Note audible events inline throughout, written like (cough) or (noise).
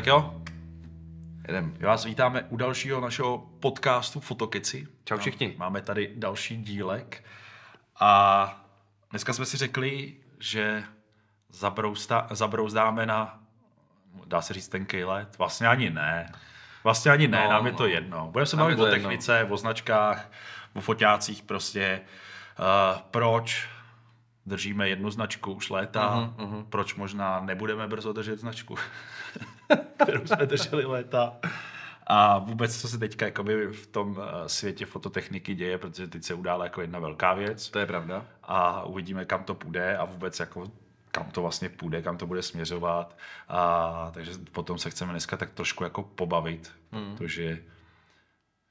Tak jo, jedem. Já vás vítáme u dalšího našeho podcastu Fotokeci. Čau všichni. Máme tady další dílek a dneska jsme si řekli, že zabrousta, zabrouzdáme na, dá se říct ten let. vlastně ani ne. Vlastně ani ne, no, nám je to no. jedno. Budeme se bavit o technice, jedno. o značkách, o foťácích prostě. Uh, proč držíme jednu značku už léta, uh-huh, uh-huh. proč možná nebudeme brzo držet značku, (laughs) kterou jsme drželi léta. A vůbec, co se teďka jakoby v tom eh, světě fototechniky děje, protože teď se udála jako jedna velká věc. To je pravda. A uvidíme, kam to půjde a vůbec jako kam to vlastně půjde, kam to bude směřovat. A, takže potom se chceme dneska tak trošku jako pobavit, hmm. protože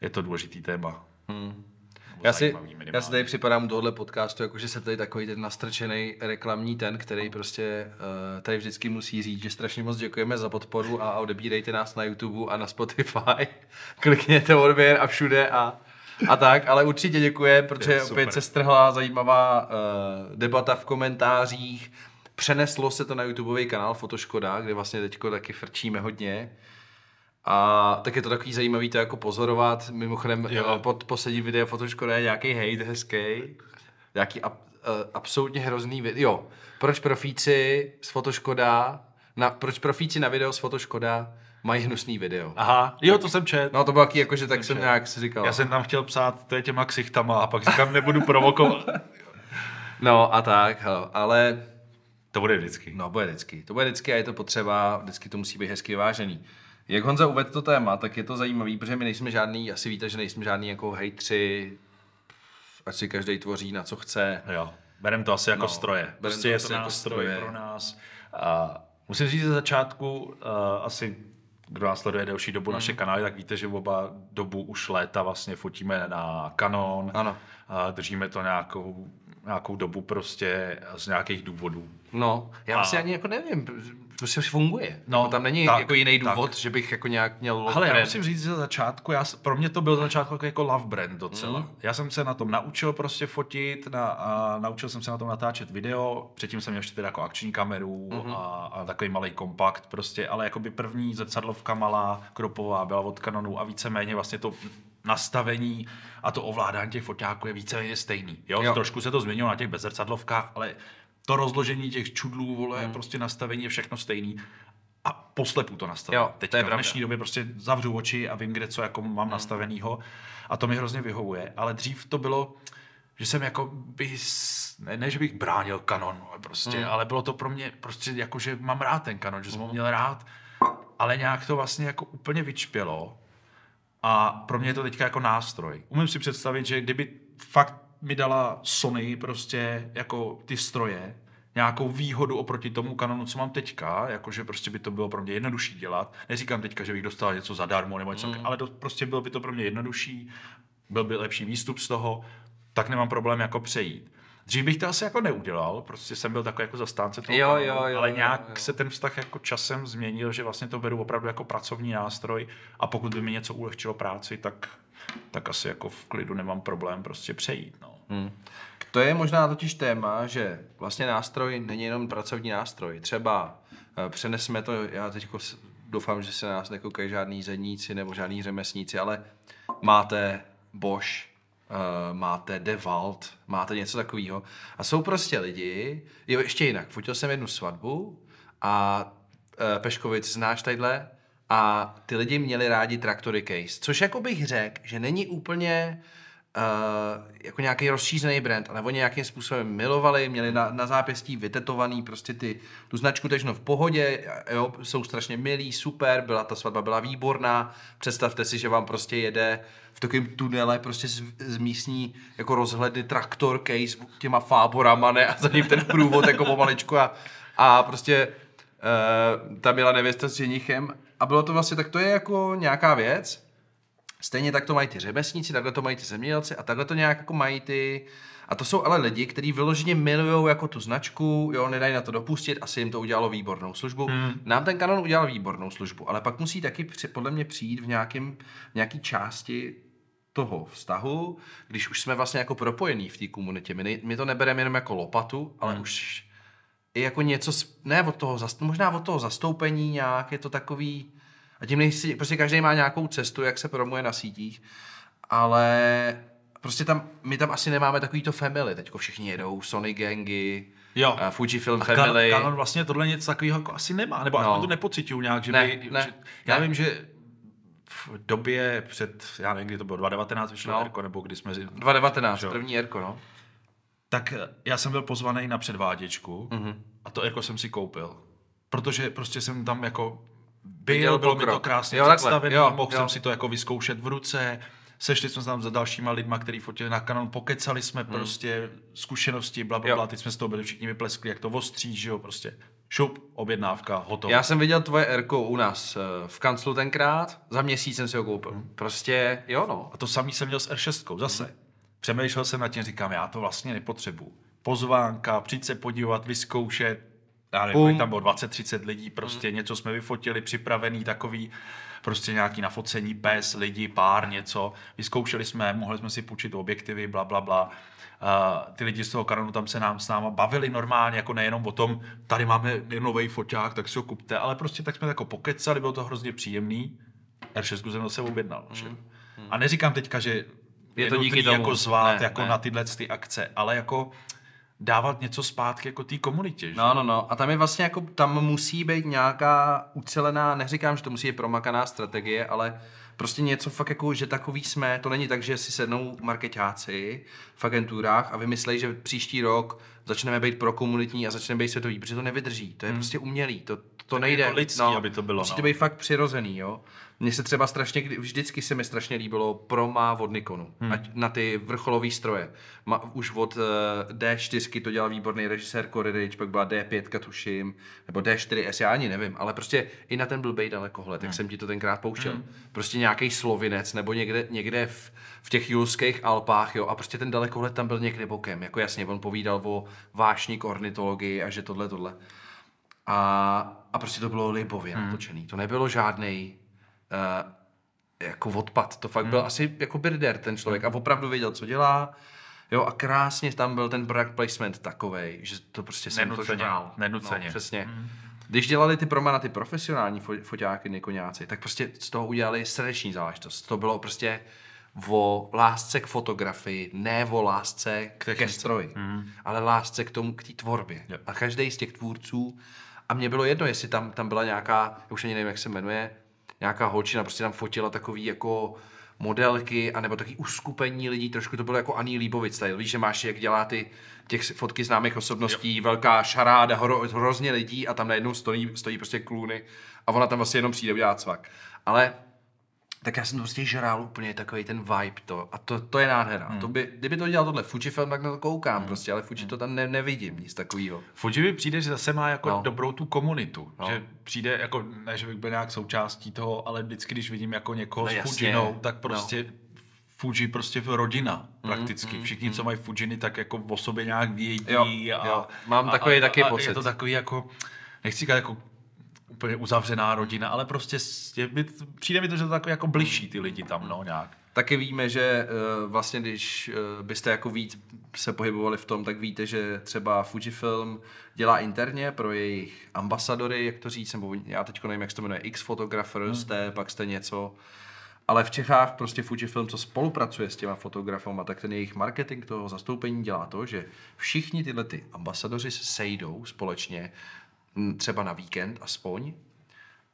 je to důležitý téma. Hmm já si, minimálně. já si tady připadám tohle podcastu, jakože se tady takový ten nastrčený reklamní ten, který prostě uh, tady vždycky musí říct, že strašně moc děkujeme za podporu a odebírejte nás na YouTube a na Spotify. (laughs) Klikněte odběr a všude a a tak, ale určitě děkuje, protože je, opět se strhla zajímavá uh, debata v komentářích. Přeneslo se to na YouTubeový kanál Fotoškoda, kde vlastně teďko taky frčíme hodně. A tak je to takový zajímavý to jako pozorovat. Mimochodem jo. Eh, pod poslední video Fotoškoda je nějaký hate hezký. Nějaký ab, uh, absolutně hrozný video. Jo, proč profíci z Fotoškoda, na, proč profíci na video z Fotoškoda mají hnusný video. Aha, jo, to jsem čet. No to bylo jako, že tak jsem, jsem nějak si říkal. Já jsem tam chtěl psát, to je těma ksichtama a pak říkám, nebudu provokovat. (laughs) no a tak, ale... To bude vždycky. No, bude vždycky. To bude vždycky a je to potřeba, vždycky to musí být hezky vážený. Jak Honza uvedl to téma, tak je to zajímavý, protože my nejsme žádný, asi víte, že nejsme žádný jako hejtři, ať si každý tvoří na co chce. Jo, bereme to asi jako no, stroje. Prostě to je to jako stroje. pro nás. A musím říct že začátku, uh, asi kdo nás sleduje delší dobu mm. naše kanály, tak víte, že oba dobu už léta vlastně fotíme na kanon. Ano. A držíme to nějakou nějakou dobu prostě z nějakých důvodů. No, já a... si ani jako nevím, prostě funguje. No, jako tam není tak, jako jiný důvod, tak. že bych jako nějak měl Ale brand. já musím říct, že za začátku, já, pro mě to byl za začátku jako, jako love brand docela. Mm. Já jsem se na tom naučil prostě fotit, na, a naučil jsem se na tom natáčet video, předtím jsem měl ještě teda jako akční kameru mm-hmm. a, a, takový malý kompakt prostě, ale jako by první zrcadlovka malá, kropová, byla od Canonu a víceméně vlastně to nastavení a to ovládání těch foťáků je víceméně stejný. Jo? jo? Trošku se to změnilo na těch bezrcadlovkách, ale to rozložení těch čudlů, vole, hmm. prostě nastavení je všechno stejný. A poslepu to nastavení. Jo, Teď to je v dnešní době prostě zavřu oči a vím, kde co jako mám hmm. nastavenýho. A to mi hrozně vyhovuje. Ale dřív to bylo, že jsem jako by, ne, ne že bych bránil kanon, prostě, hmm. ale bylo to pro mě prostě jako, že mám rád ten kanon, že jsem ho hmm. měl rád, ale nějak to vlastně jako úplně vyčpělo a pro mě je to teďka jako nástroj. Umím si představit, že kdyby fakt mi dala Sony prostě jako ty stroje, nějakou výhodu oproti tomu kanonu, co mám teďka, jakože prostě by to bylo pro mě jednodušší dělat. Neříkám teďka, že bych dostal něco zadarmo nebo něco, mm. ale to, prostě bylo by to pro mě jednodušší, byl by lepší výstup z toho, tak nemám problém jako přejít. Dřív bych to asi jako neudělal, prostě jsem byl takový jako zastánce toho, jo, jo, jo, ale nějak jo, jo. se ten vztah jako časem změnil, že vlastně to beru opravdu jako pracovní nástroj a pokud by mi něco ulehčilo práci, tak, tak asi jako v klidu nemám problém prostě přejít. No. Hmm. To je možná totiž téma, že vlastně nástroj není jenom pracovní nástroj. Třeba eh, přenesme to, já teď doufám, že se nás nekoukají žádný zedníci nebo žádní řemesníci, ale máte Bosch, uh, máte Devalt, máte něco takového. A jsou prostě lidi, jo, ještě jinak, fotil jsem jednu svatbu a uh, Peškovic, znáš tadyhle? A ty lidi měli rádi traktory case, což jako bych řekl, že není úplně Eh, jako nějaký rozšířený brand, a oni nějakým způsobem milovali, měli na, na zápěstí vytetovaný prostě ty, tu značku tečno v pohodě, jo, jsou strašně milí, super, byla ta svatba byla výborná, představte si, že vám prostě jede v takovém tunele prostě z, z místní jako rozhledy traktor case těma fáborama, ne, a za ním ten průvod jako pomaličku a, a prostě uh, eh, tam byla nevěsta s ženichem a bylo to vlastně, tak to je jako nějaká věc, Stejně tak to mají ty řemeslníci, takhle to mají ty zemědělci a takhle to nějak jako mají ty... A to jsou ale lidi, kteří vyloženě milují jako tu značku, jo, nedají na to dopustit, asi jim to udělalo výbornou službu. Hmm. Nám ten kanon udělal výbornou službu, ale pak musí taky při, podle mě přijít v nějakém nějaký části toho vztahu, když už jsme vlastně jako propojení v té komunitě. My, ne, my to nebereme jenom jako lopatu, ale hmm. už i jako něco, ne od toho, možná od toho zastoupení nějak, je to takový a tím nejsi, prostě každý má nějakou cestu, jak se promuje na sítích, ale prostě tam, my tam asi nemáme takový to family, teďko všichni jedou Sony Gangy, Jo. Uh, Fujifilm a Family. Canon vlastně tohle něco takového jako asi nemá, nebo no. to nepocituju nějak, že ne, by, ne, že, já ne. vím, že v době před, já nevím, kdy to bylo, 2019 vyšlo no. Erko, nebo kdy jsme... 2019, jo. první Erko, no. Tak já jsem byl pozvaný na předváděčku mm-hmm. a to Erko jsem si koupil. Protože prostě jsem tam jako byl, viděl, bylo mi to krásně jo, představený, jo, mohl jo. jsem si to jako vyzkoušet v ruce, sešli jsme se tam za dalšíma lidma, který fotili na kanon, pokecali jsme hmm. prostě zkušenosti, bla, bla, bla, teď jsme z toho byli všichni vypleskli, jak to ostří, že jo, prostě. Šup, objednávka, hotovo. Já jsem viděl tvoje Erko u nás eh, v kanclu tenkrát, za měsíc jsem si ho koupil. Hmm. Prostě, jo no. A to samý jsem měl s R6, zase. Hmm. Přemýšlel jsem nad tím, říkám, já to vlastně nepotřebuju. Pozvánka, přijď se podívat, vyzkoušet, já nevím, um. tam bylo 20-30 lidí, prostě mm. něco jsme vyfotili, připravený takový, prostě nějaký nafocení, pes, lidi, pár, něco. Vyzkoušeli jsme, mohli jsme si půjčit objektivy, bla, bla, bla. Uh, ty lidi z toho kanonu tam se nám s náma bavili normálně, jako nejenom o tom, tady máme nový foťák, tak si ho kupte, ale prostě tak jsme jako pokecali, bylo to hrozně příjemný. R6 jsem zase objednal. Mm. Mm. A neříkám teďka, že je to díky tomu. jako zvát ne, jako ne. na tyhle ty akce, ale jako uh, dávat něco zpátky jako té komunitě. Že? No, no, no. A tam je vlastně jako, tam musí být nějaká ucelená, neříkám, že to musí být promakaná strategie, ale prostě něco fakt jako, že takový jsme. To není tak, že si sednou marketáci v agenturách a vymyslejí, že příští rok začneme být pro komunitní a začneme být světový, protože to nevydrží. To je hmm. prostě umělý, to, to, to jako nejde. Jako lidský, no, aby to bylo. Musí no. to být fakt přirozený, jo. Mně se třeba strašně, vždycky se mi strašně líbilo proma od Nikonu, hmm. ať na ty vrcholové stroje. Ma, už od uh, eh, D4 to dělal výborný režisér Korydich, pak byla D5, tuším, nebo D4S, já ani nevím, ale prostě i na ten byl bej dalekohled, hmm. jak jsem ti to tenkrát pouštěl. Hmm. Prostě nějaký slovinec nebo někde, někde v v těch Julských Alpách, jo, a prostě ten dalekohled tam byl někde bokem, jako jasně, on povídal o vášní ornitologii a že tohle, tohle. A, a prostě to bylo libově hmm. natočený, to nebylo žádný uh, eh, jako odpad, to fakt hmm. byl asi jako birder ten člověk hmm. a opravdu věděl, co dělá, Jo, a krásně tam byl ten product placement takový, že to prostě se nenuceně, to žral. No, nenuceně. No, přesně. Hmm. Když dělali ty proma na ty profesionální fo- foťáky, nekoňáci, tak prostě z toho udělali srdeční záležitost. To bylo prostě o lásce k fotografii, ne o lásce k, ke stroji, mm ale lásce k tomu, k té tvorbě. Yep. A každý z těch tvůrců, a mně bylo jedno, jestli tam, tam byla nějaká, já už ani nevím, jak se jmenuje, nějaká holčina, prostě tam fotila takový jako modelky, anebo taky uskupení lidí, trošku to bylo jako Aní Líbovic style. Víš, že máš, jak dělá ty těch fotky známých osobností, jo. velká šaráda, hro, hrozně lidí a tam najednou stojí, stojí prostě klůny a ona tam vlastně jenom přijde udělat cvak. Ale tak já jsem prostě žrál úplně takový ten vibe to. A to, to je nádhera. Hmm. To by, kdyby to dělal tohle Fujifilm, tak na to koukám hmm. prostě, ale Fuji hmm. to tam ne, nevidím, nic takového. Fuji mi přijde, že zase má jako no. dobrou tu komunitu. No. Že přijde, jako, ne, že bych byl nějak součástí toho, ale vždycky, když vidím jako někoho no, s Fujinou, tak no. prostě no. Fuji prostě rodina hmm, prakticky. Mm, mm, Všichni, mm. co hmm. mají Fujiny, tak jako v osobě nějak vědí. Jo, a, jo. Mám takový a, taky a, pocit. A je to takový jako, nechci říkat jako úplně uzavřená rodina, ale prostě je, mi, přijde mi to, že to tak jako bližší ty lidi tam, no nějak. Taky víme, že eh, vlastně když eh, byste jako víc se pohybovali v tom, tak víte, že třeba Fujifilm dělá interně pro jejich ambasadory, jak to říct, nebo já teď nevím, jak se to jmenuje, X Photographers, hmm. T, pak jste něco. Ale v Čechách prostě Fujifilm, co spolupracuje s těma fotografama, tak ten jejich marketing toho zastoupení dělá to, že všichni tyhle ty ambasadoři se sejdou společně třeba na víkend aspoň,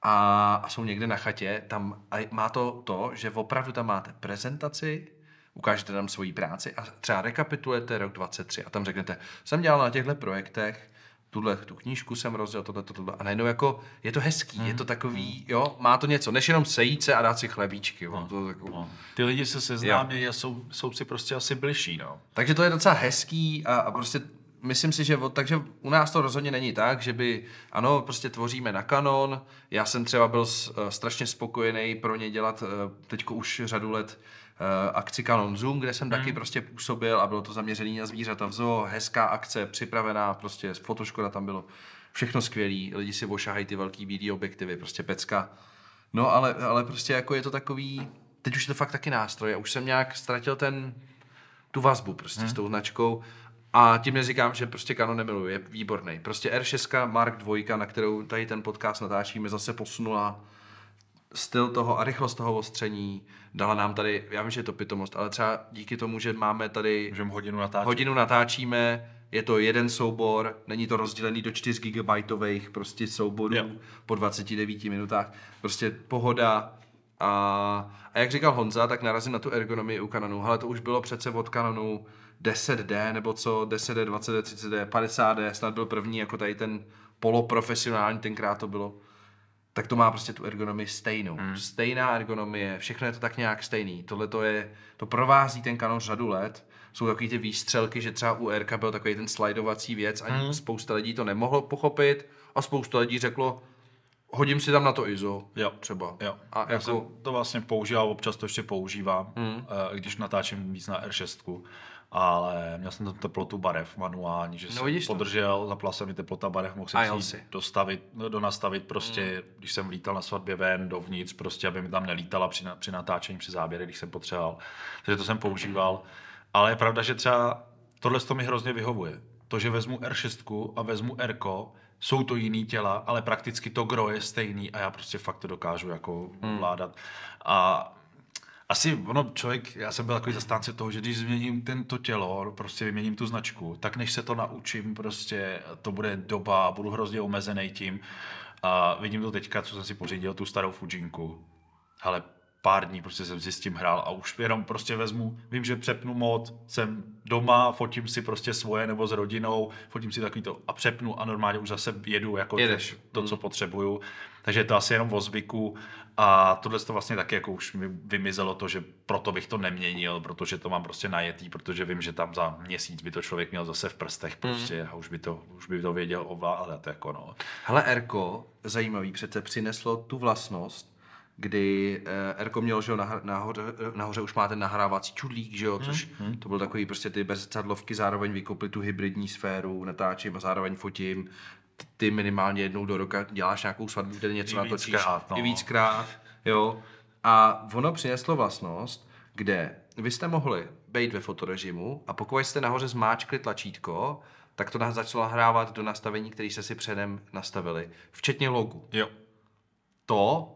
a, a jsou někde na chatě, tam a má to to, že opravdu tam máte prezentaci, ukážete tam svoji práci a třeba rekapitulujete rok 23 a tam řeknete, jsem dělal na těchto projektech, tuhle tu knížku jsem rozděl, tohle, tohle, a najednou jako, je to hezký, hmm. je to mhm. takový, mhm. jo, má to něco, než jenom sejít se a dát si chlebíčky, jo, no, to jako... no. Ty lidi se seznámí a jsou, jsou si prostě asi bližší, no. Takže to je docela hezký a, a prostě myslím si, že takže u nás to rozhodně není tak, že by, ano, prostě tvoříme na kanon, já jsem třeba byl eh, strašně spokojený pro ně dělat eh, teďko už řadu let eh, akci Canon Zoom, kde jsem hmm. taky prostě působil a bylo to zaměřený na zvířata v zoo, hezká akce, připravená, prostě z fotoškoda tam bylo všechno skvělý, lidi si vošahají ty velký bílý objektivy, prostě pecka. No ale, ale prostě jako je to takový, teď už je to fakt taky nástroj já už jsem nějak ztratil ten, tu vazbu prostě hmm. s tou značkou a tím neříkám, že prostě Canon nemiluji, je výborný. Prostě R6 Mark 2, na kterou tady ten podcast natáčíme, zase posunula styl toho a rychlost toho ostření dala nám tady, já vím, že je to pitomost, ale třeba díky tomu, že máme tady... Můžeme hodinu natáčet. Hodinu natáčíme, je to jeden soubor, není to rozdělený do 4 GB prostě souborů yep. po 29 minutách. Prostě pohoda. A, a jak říkal Honza, tak narazím na tu ergonomii u Canonu, ale to už bylo přece od Canonu 10D, nebo co, 10D, 20D, 30D, 50D, snad byl první jako tady ten poloprofesionální, tenkrát to bylo, tak to má prostě tu ergonomii stejnou. Hmm. Stejná ergonomie, všechno je to tak nějak stejný. Tohle to je, to provází ten kanon řadu let, jsou takový ty výstřelky, že třeba u Rka byl takový ten slidovací věc a hmm. spousta lidí to nemohlo pochopit a spousta lidí řeklo, hodím si tam na to ISO jo. třeba. Jo. A Já jako... jsem to vlastně používal, občas to ještě používám, hmm. Eh, když natáčím víc na R6 ale měl jsem tam teplotu barev manuální, že no, jsem podržel, zapla se mi teplota barev, mohl jsem si dostavit, no, donastavit prostě, mm. když jsem lítal na svatbě ven, dovnitř, prostě, aby mi tam nelítala při, při natáčení, při záběry, když jsem potřeboval. Takže to jsem používal. Ale je pravda, že třeba tohle to mi hrozně vyhovuje. To, že vezmu R6 a vezmu R, jsou to jiný těla, ale prakticky to gro je stejný a já prostě fakt to dokážu jako mm. vládat. A asi ono člověk, já jsem byl takový zastánce toho, že když změním tento tělo, prostě vyměním tu značku, tak než se to naučím, prostě to bude doba, budu hrozně omezený tím. A vidím to teďka, co jsem si pořídil, tu starou Fujinku. Ale pár dní prostě jsem si s tím hrál a už jenom prostě vezmu, vím, že přepnu mod, jsem doma, fotím si prostě svoje nebo s rodinou, fotím si takový to a přepnu a normálně už zase jedu jako Jedeš. to, co mhm. potřebuju. Takže je to asi jenom o zvyku a tohle to vlastně taky jako už mi vymizelo to, že proto bych to neměnil, protože to mám prostě najetý, protože vím, že tam za měsíc by to člověk měl zase v prstech mhm. prostě mm. a už by to, už by to věděl ovládat. Jako no. Hele, Erko, zajímavý přece přineslo tu vlastnost, kdy eh, Erko měl, že jo, nahoře, nahoře už máte nahrávací čudlík, že jo, což mm. to byl takový prostě ty bezcadlovky, zároveň vykoupili tu hybridní sféru, natáčím a zároveň fotím, ty minimálně jednou do roka děláš nějakou svatbu, kde něco natočíš no. i víckrát, jo. A ono přineslo vlastnost, kde vy jste mohli být ve fotorežimu a pokud jste nahoře zmáčkli tlačítko, tak to začalo hrávat do nastavení, který jste si předem nastavili, včetně logu. Jo. To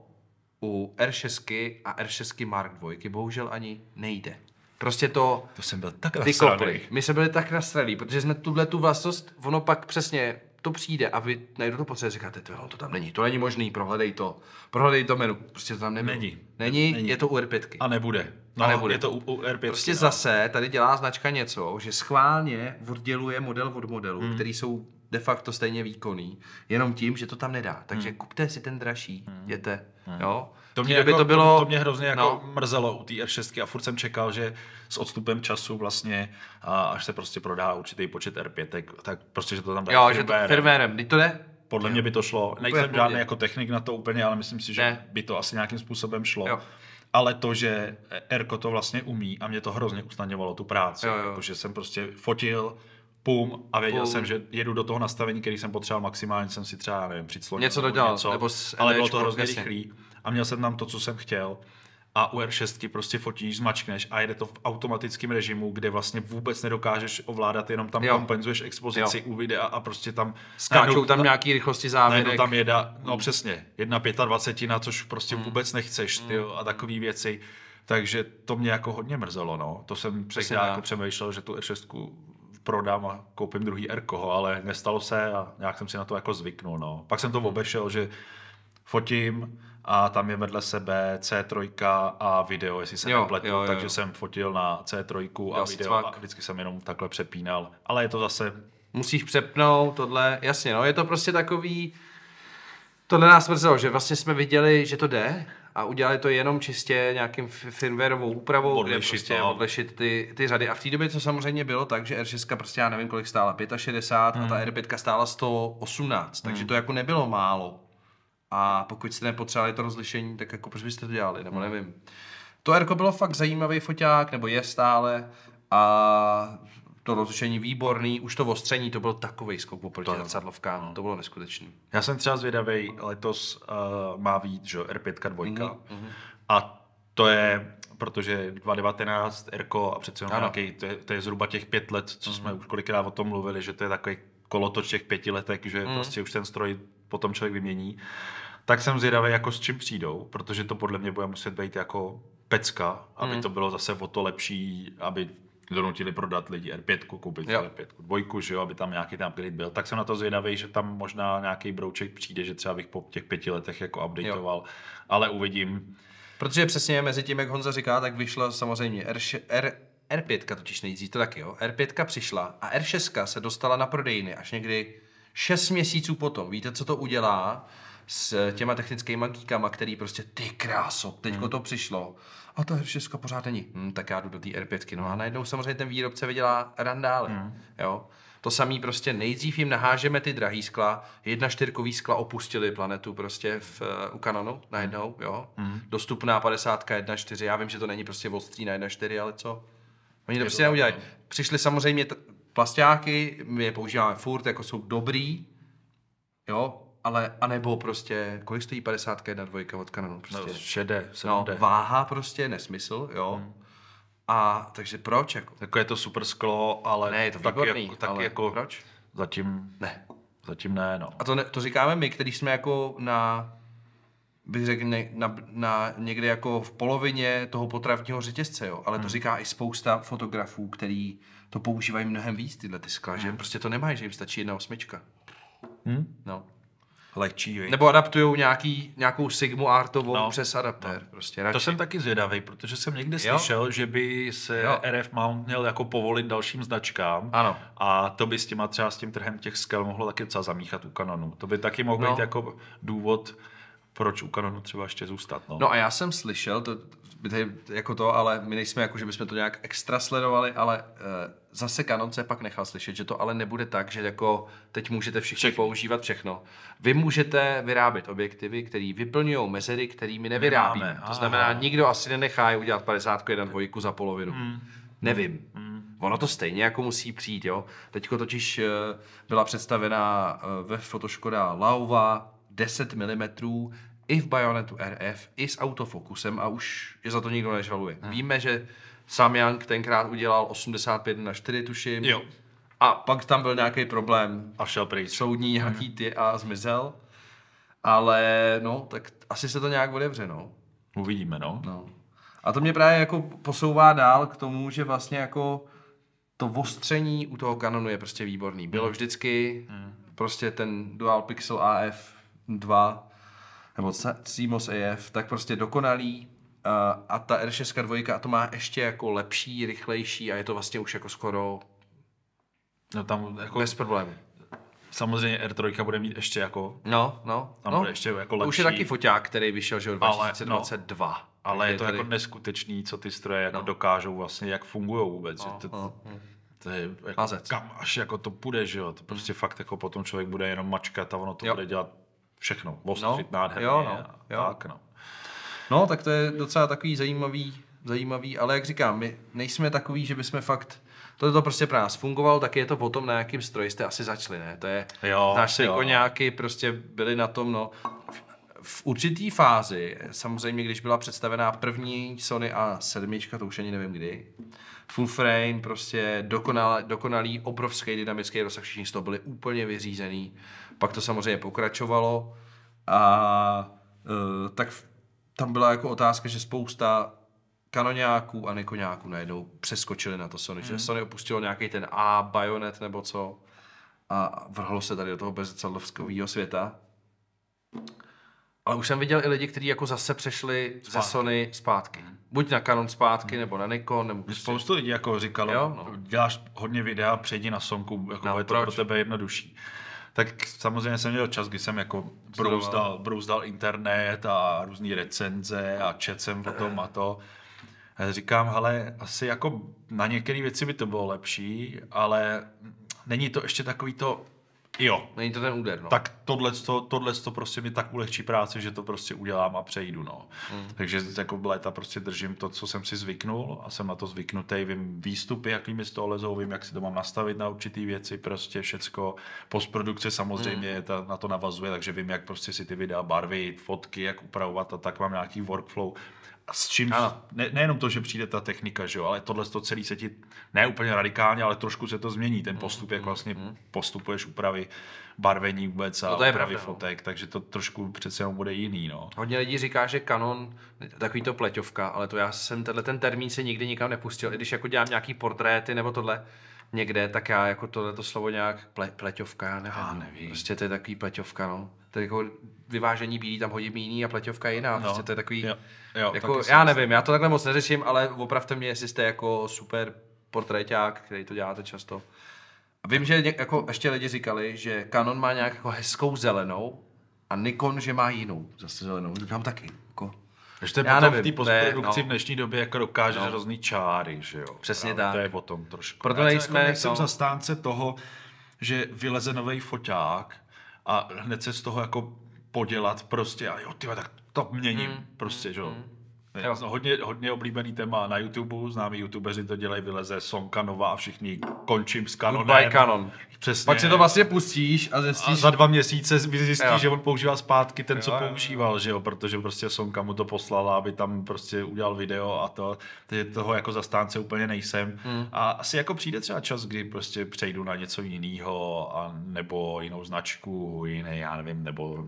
u R6 a R6 Mark II bohužel ani nejde. Prostě to... To jsem byl tak nasraný. My jsme byli tak nasraný, protože jsme tuhle tu vlastnost, ono pak přesně to přijde a vy najdou to potřebujete, říkáte, to, to tam není, to není možný, prohledej to, prohledej to menu, prostě to tam nebylo. Není. není. Není, je to u R5. A nebude. No, a nebude. Je to u, u R5. Prostě no. zase tady dělá značka něco, že schválně odděluje model od modelu, hmm. který jsou de facto stejně výkonný, jenom tím, že to tam nedá. Takže hmm. kupte si ten dražší, hmm. jděte. Hmm. Jo? To mě, jako, to, bylo, to, mě hrozně jako no. mrzelo u té R6 a furt jsem čekal, že s odstupem času vlastně, a až se prostě prodá určitý počet R5, tak, tak prostě, že to tam dá Jo, že to firmware, to podle jo. mě by to šlo. Nejsem žádný jako technik na to úplně, ale myslím si, že ne. by to asi nějakým způsobem šlo. Jo. Ale to, že Erko to vlastně umí a mě to hrozně usnadňovalo tu práci, jo, jo. protože jsem prostě fotil, pum, a věděl pum. jsem, že jedu do toho nastavení, který jsem potřeboval maximálně, jsem si třeba, nevím, přiclonil. Něco dodělal, něco, nebo s ale bylo to hrozně rychlý a měl jsem tam to, co jsem chtěl a u R6 prostě fotíš, zmačkneš a jede to v automatickém režimu, kde vlastně vůbec nedokážeš ovládat, jenom tam jo. kompenzuješ expozici jo. u videa a prostě tam... Skáčou tam nějaký rychlosti závěrek. tam jeda, no mm. přesně, jedna pětadvacetina, což prostě mm. vůbec nechceš ty, a takové hmm. věci. Takže to mě jako hodně mrzelo, no. To jsem přesně jako přemýšlel, že tu R6 prodám a koupím druhý Erko, ale nestalo se a nějak jsem si na to jako zvyknul. No. Pak jsem to obešel, že fotím a tam je vedle sebe C3 a video, jestli se nepletu, takže jo, takže jsem fotil na C3 a Já video a vždycky jsem jenom takhle přepínal. Ale je to zase... Musíš přepnout tohle, jasně, no, je to prostě takový... Tohle nás mrzelo, že vlastně jsme viděli, že to jde, a udělali to jenom čistě nějakým firmwareovou úpravou, odlišit, kde prostě to. odlešit ty, ty řady. A v té době to samozřejmě bylo tak, že R6 prostě já nevím kolik stála, 65 hmm. a ta hmm. R5 stála 118, takže hmm. to jako nebylo málo. A pokud jste nepotřebovali to rozlišení, tak jako proč byste to dělali, nebo hmm. nevím. To Erko bylo fakt zajímavý foťák, nebo je stále. A to rozlišení výborný, už to ostření, to byl takový skok oproti to, zrcadlovkám, no. to bylo neskutečný. Já jsem třeba zvědavý, letos uh, má být, že R5 dvojka mm-hmm. a to je, protože 2019 Erko a přece jenom nějaký, to, je, to je zhruba těch pět let, co mm-hmm. jsme mhm. už kolikrát o tom mluvili, že to je takový kolotoč těch pěti letek, že mm. prostě už ten stroj potom člověk vymění, tak jsem zvědavý, jako s čím přijdou, protože to podle mě bude muset být jako pecka, aby mm. to bylo zase o to lepší, aby donutili prodat lidi R5, koupit R5 dvojku, že jo, aby tam nějaký ten upgrade byl. Tak jsem na to zvědavý, že tam možná nějaký brouček přijde, že třeba bych po těch pěti letech jako updateoval, jo. ale uvidím. Protože přesně mezi tím, jak Honza říká, tak vyšla samozřejmě R, R, R5 totiž nejdřív, to taky jo. R5 přišla a R6 se dostala na prodejny až někdy 6 měsíců potom. Víte, co to udělá? s těma technickými magíkama, který prostě ty kráso, teďko hmm. to přišlo. A to je 6 pořád není. Hmm, tak já jdu do té R5. No a najednou samozřejmě ten výrobce vydělá randále. Hmm. Jo? To samý prostě nejdřív jim nahážeme ty drahý skla, jedna čtyřkový skla opustili planetu prostě v, eh, u Canonu najednou, hmm. jo. Mm. Dostupná 50 čtyři, já vím, že to není prostě ostrý na čtyři, ale co? Oni to je prostě neudělají. No. Přišli samozřejmě t- plastiáky, my je používáme furt, jako jsou dobrý, jo, ale, anebo prostě, kolik stojí na dvojka od Canonu? No, prostě. No, šede, se No, váha prostě, nesmysl, jo. Hmm. A takže proč? Jako? Jako je to super sklo, ale... Ne, je to výborný, jako, tak ale jako proč? Zatím ne. Zatím ne, no. A to, ne, to říkáme my, který jsme jako na bych řekl, ne, na, na někde jako v polovině toho potravního řetězce, jo. Ale to hmm. říká i spousta fotografů, který to používají mnohem víc, tyhle ty skla, hmm. že prostě to nemají, že jim stačí jedna osmička. Hmm? No lehčí. Viď? Nebo adaptují nějaký, nějakou Sigmu Artovou no, přes adaptér. No. Prostě to jsem taky zvědavý, protože jsem někde jo? slyšel, že by se jo. RF Mount měl jako povolit dalším značkám. Ano. A to by s těma třeba s tím trhem těch skel mohlo taky docela zamíchat u Canonu. To by taky mohl no. být jako důvod, proč u Canonu třeba ještě zůstat. No, no a já jsem slyšel, to, jako to, ale my nejsme jako, že bychom to nějak extra sledovali, ale uh, zase se pak nechal slyšet, že to ale nebude tak, že jako teď můžete všichni všechny. používat všechno. Vy můžete vyrábět objektivy, které vyplňují mezery, které my nevyrábíme. Nemáme. To znamená, Aha. nikdo asi nenechá je udělat 51 dvojku za polovinu. Hmm. Nevím. Hmm. Ono to stejně jako musí přijít, jo. Teď totiž eh, byla představena eh, ve fotoškoda Lauva 10 mm i v Bayonetu RF, i s autofokusem a už je za to nikdo nežaluje. Hmm. Víme, že Sam Young tenkrát udělal 85 na 4, tuším. Jo. A pak tam byl nějaký problém. A šel pryč. Soudní mhm. nějaký ty a zmizel. Ale no, tak asi se to nějak odevře, no. Uvidíme, no. no. A to mě právě jako posouvá dál k tomu, že vlastně jako to ostření u toho kanonu je prostě výborný. Bylo mhm. vždycky mm. prostě ten Dual Pixel AF 2 nebo CMOS AF, tak prostě dokonalý, a ta R6 dvojka, a to má ještě jako lepší, rychlejší a je to vlastně už jako skoro no tam jako bez problémů. Samozřejmě R3 bude mít ještě jako... No, no. Tam no. bude ještě jako lepší. Už je taky foťák, který vyšel, že 2022. Ale, no, ale je, to tady... jako neskutečný, co ty stroje jako no. dokážou vlastně, jak fungují vůbec. No, to, no, no. To je jako Pazec. kam až jako to půjde, že jo. To prostě hmm. fakt jako potom člověk bude jenom mačkat a ono to jo. bude dělat všechno. No. Ostřit no. nádherně. Jo, no. Jo. Tak, no. No, tak to je docela takový zajímavý, zajímavý, ale jak říkám, my nejsme takový, že bychom fakt to je to prostě pro nás fungovalo, tak je to o tom, na jakým stroji jste asi začali, ne? To je, jo, náš se jako nějaký, prostě byli na tom, no, v určitý fázi, samozřejmě, když byla představená první Sony A7, to už ani nevím kdy, full frame, prostě dokonal, dokonalý, obrovský dynamický rozsah, všichni z toho byli úplně vyřízený. Pak to samozřejmě pokračovalo a uh, tak v, tam byla jako otázka, že spousta kanoniáků a nekoniáků najednou přeskočili na to Sony, mm. že hmm. Sony opustilo nějaký ten A bajonet nebo co a vrhlo se tady do toho bezcelovského světa. Ale už jsem viděl i lidi, kteří jako zase přešli zpátky. ze Sony zpátky. Hmm. Buď na Canon zpátky, hmm. nebo na Nikon. Nebo prostě... Spoustu lidí jako říkalo, jo, no. děláš hodně videa, přejdi na Sonku, jako no, je to proč? pro tebe jednodušší tak samozřejmě jsem měl čas, kdy jsem jako brouzdal, brouzdal internet a různé recenze a čet jsem o tom a to. A říkám, ale asi jako na některé věci by to bylo lepší, ale není to ještě takový to Jo. Není to ten úder, no. Tak tohle, tohle prostě mi tak ulehčí práci, že to prostě udělám a přejdu, no. Mm. Takže jako léta prostě držím to, co jsem si zvyknul a jsem na to zvyknutý, vím výstupy, jaký mi z toho lezou, vím, jak si to mám nastavit na určitý věci, prostě všecko. Postprodukce samozřejmě mm. ta, na to navazuje, takže vím, jak prostě si ty videa barvit, fotky, jak upravovat a tak mám nějaký workflow a s čím, ano. ne, nejenom to, že přijde ta technika, že jo, ale tohle to celé se ti, ne úplně radikálně, ale trošku se to změní, ten mm, postup, jak mm, vlastně mm. postupuješ úpravy barvení vůbec a no to je pravda, no. fotek, no. takže to trošku přece jenom bude jiný, no. Hodně lidí říká, že Canon takový to pleťovka, ale to já jsem, tenhle ten termín se nikdy nikam nepustil, i když jako dělám nějaký portréty nebo tohle, někde, tak já jako tohle to slovo nějak ple, pleťovka, já nevím. Já no. nevím. Prostě to je takový pleťovka, no. To je jako vyvážení bílí, tam hodím jiný a pleťovka jiná. No. Prostě to je takový, jo. Jo, jako, já nevím, já to takhle moc neřeším, ale opravte mě, jestli jste jako super portréták, který to děláte často. A vím, že něk, jako ještě lidi říkali, že Canon má nějak jako hezkou zelenou a Nikon, že má jinou, zase zelenou. Říkám taky. Takže to je Já potom nevím, v té no. postprodukci no. v dnešní době jako dokáže no. různý čáry, že jo? Přesně Právě tak. To je potom trošku. Proto jsme, jako nejsem no. zastánce toho, že vyleze nový foťák a hned se z toho jako podělat prostě a jo, ty tak to měním mm. prostě, že jo? Mm já jsem hodně, hodně oblíbený téma na YouTube, známí youtubeři to dělají, vyleze Sonka Nova a všichni končím s Canonem. Goodbye Canon. Přesně. Pak si to vlastně pustíš a zjistíš. A za dva měsíce zjistíš, že on používá zpátky ten, jo, co jo. používal, že jo, protože prostě Sonka mu to poslala, aby tam prostě udělal video a to. Takže toho jako zastánce úplně nejsem. Hmm. A asi jako přijde třeba čas, kdy prostě přejdu na něco jiného a nebo jinou značku, jiný, já nevím, nebo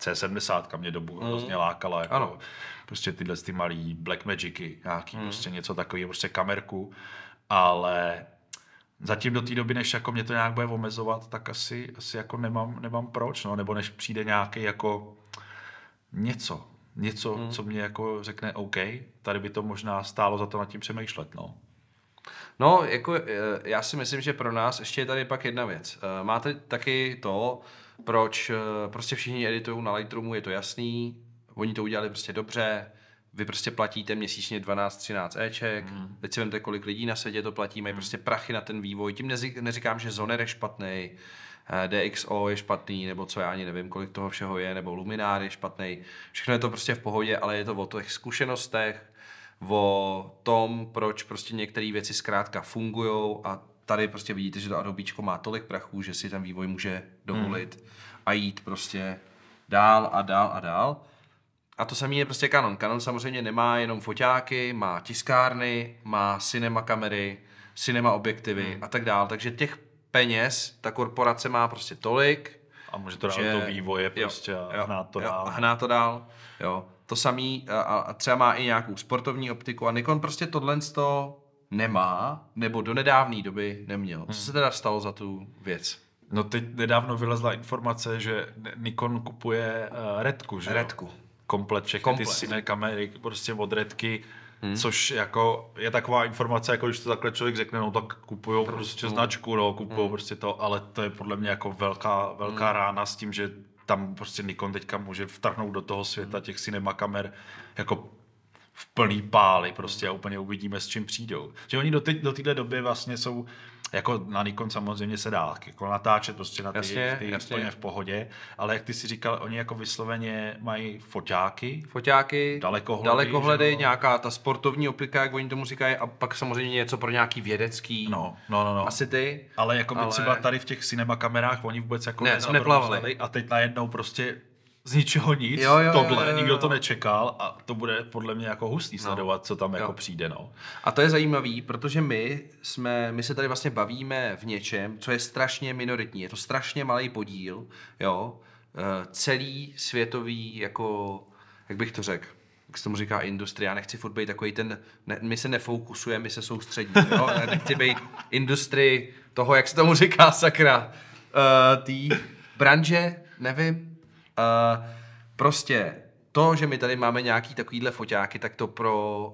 C70 mě dobu mm. hrozně lákala. Jako, ano prostě tyhle ty malý Black Magicy, nějaký mm. prostě něco takového, prostě kamerku, ale zatím do té doby, než jako mě to nějak bude omezovat, tak asi, asi jako nemám, nemám proč, no, nebo než přijde nějaký jako něco, něco, mm. co mě jako řekne OK, tady by to možná stálo za to nad tím přemýšlet, no. No, jako eh, já si myslím, že pro nás ještě je tady pak jedna věc. Eh, máte taky to, proč eh, prostě všichni editují na Lightroomu, je to jasný, oni to udělali prostě dobře, vy prostě platíte měsíčně 12-13 Eček, mm. teď si vemte, kolik lidí na světě to platí, mají mm. prostě prachy na ten vývoj, tím neříkám, že Zoner je špatný, eh, DXO je špatný, nebo co já ani nevím, kolik toho všeho je, nebo Luminár je špatný, všechno je to prostě v pohodě, ale je to o těch zkušenostech, o tom, proč prostě některé věci zkrátka fungují a tady prostě vidíte, že to Adobečko má tolik prachů, že si ten vývoj může dovolit mm. a jít prostě dál a dál a dál. A to samý je prostě Canon. Canon samozřejmě nemá jenom foťáky, má tiskárny, má cinema kamery, cinema objektivy hmm. a tak dále. Takže těch peněz ta korporace má prostě tolik. A může to dát že... do vývoje prostě jo, a hnát to jo, dál. Hnát to dál, jo. To samý a, a třeba má i nějakou sportovní optiku a Nikon prostě tohle to nemá, nebo do nedávné doby neměl. Co hmm. se teda stalo za tu věc? No teď nedávno vylezla informace, že Nikon kupuje uh, Redku, že Redku. Jo? komplet všechny komplet. ty syné kamery, prostě odredky, Hmm. Což jako je taková informace, jako když to takhle člověk řekne, no tak kupují prostě. prostě značku, no, kupují hmm. prostě to, ale to je podle mě jako velká, velká hmm. rána s tím, že tam prostě Nikon teďka může vtrhnout do toho světa hmm. těch cinema kamer jako v plný pály prostě a úplně uvidíme, s čím přijdou. Že oni do, teď, do téhle doby vlastně jsou jako na Nikon samozřejmě se dá jako natáčet prostě na ty, jasně, ty úplně v pohodě, ale jak ty si říkal, oni jako vysloveně mají foťáky. Foťáky, dalekohledy, dalekohledy no? nějaká ta sportovní optika, jak oni tomu říkají, a pak samozřejmě něco pro nějaký vědecký. No, no, no. no. Asi ty. Ale jako ale... třeba tady v těch cinema kamerách oni vůbec jako ne, neplavali. A teď najednou prostě z ničeho nic, jo, jo, tohle, jo, jo, jo. nikdo to nečekal a to bude podle mě jako hustý no. sledovat, no. co tam jako jo. jako přijde, no. A to je zajímavý, protože my jsme, my se tady vlastně bavíme v něčem, co je strašně minoritní, je to strašně malý podíl, jo, eh, celý světový, jako, jak bych to řekl, jak se tomu říká industrie, já nechci furt být takový ten, ne, my se nefokusujeme, my se soustředíme, jo, já nechci být industrii toho, jak se tomu říká sakra, uh, tý branže, nevím, prostě to, že my tady máme nějaký takovýhle foťáky, tak to pro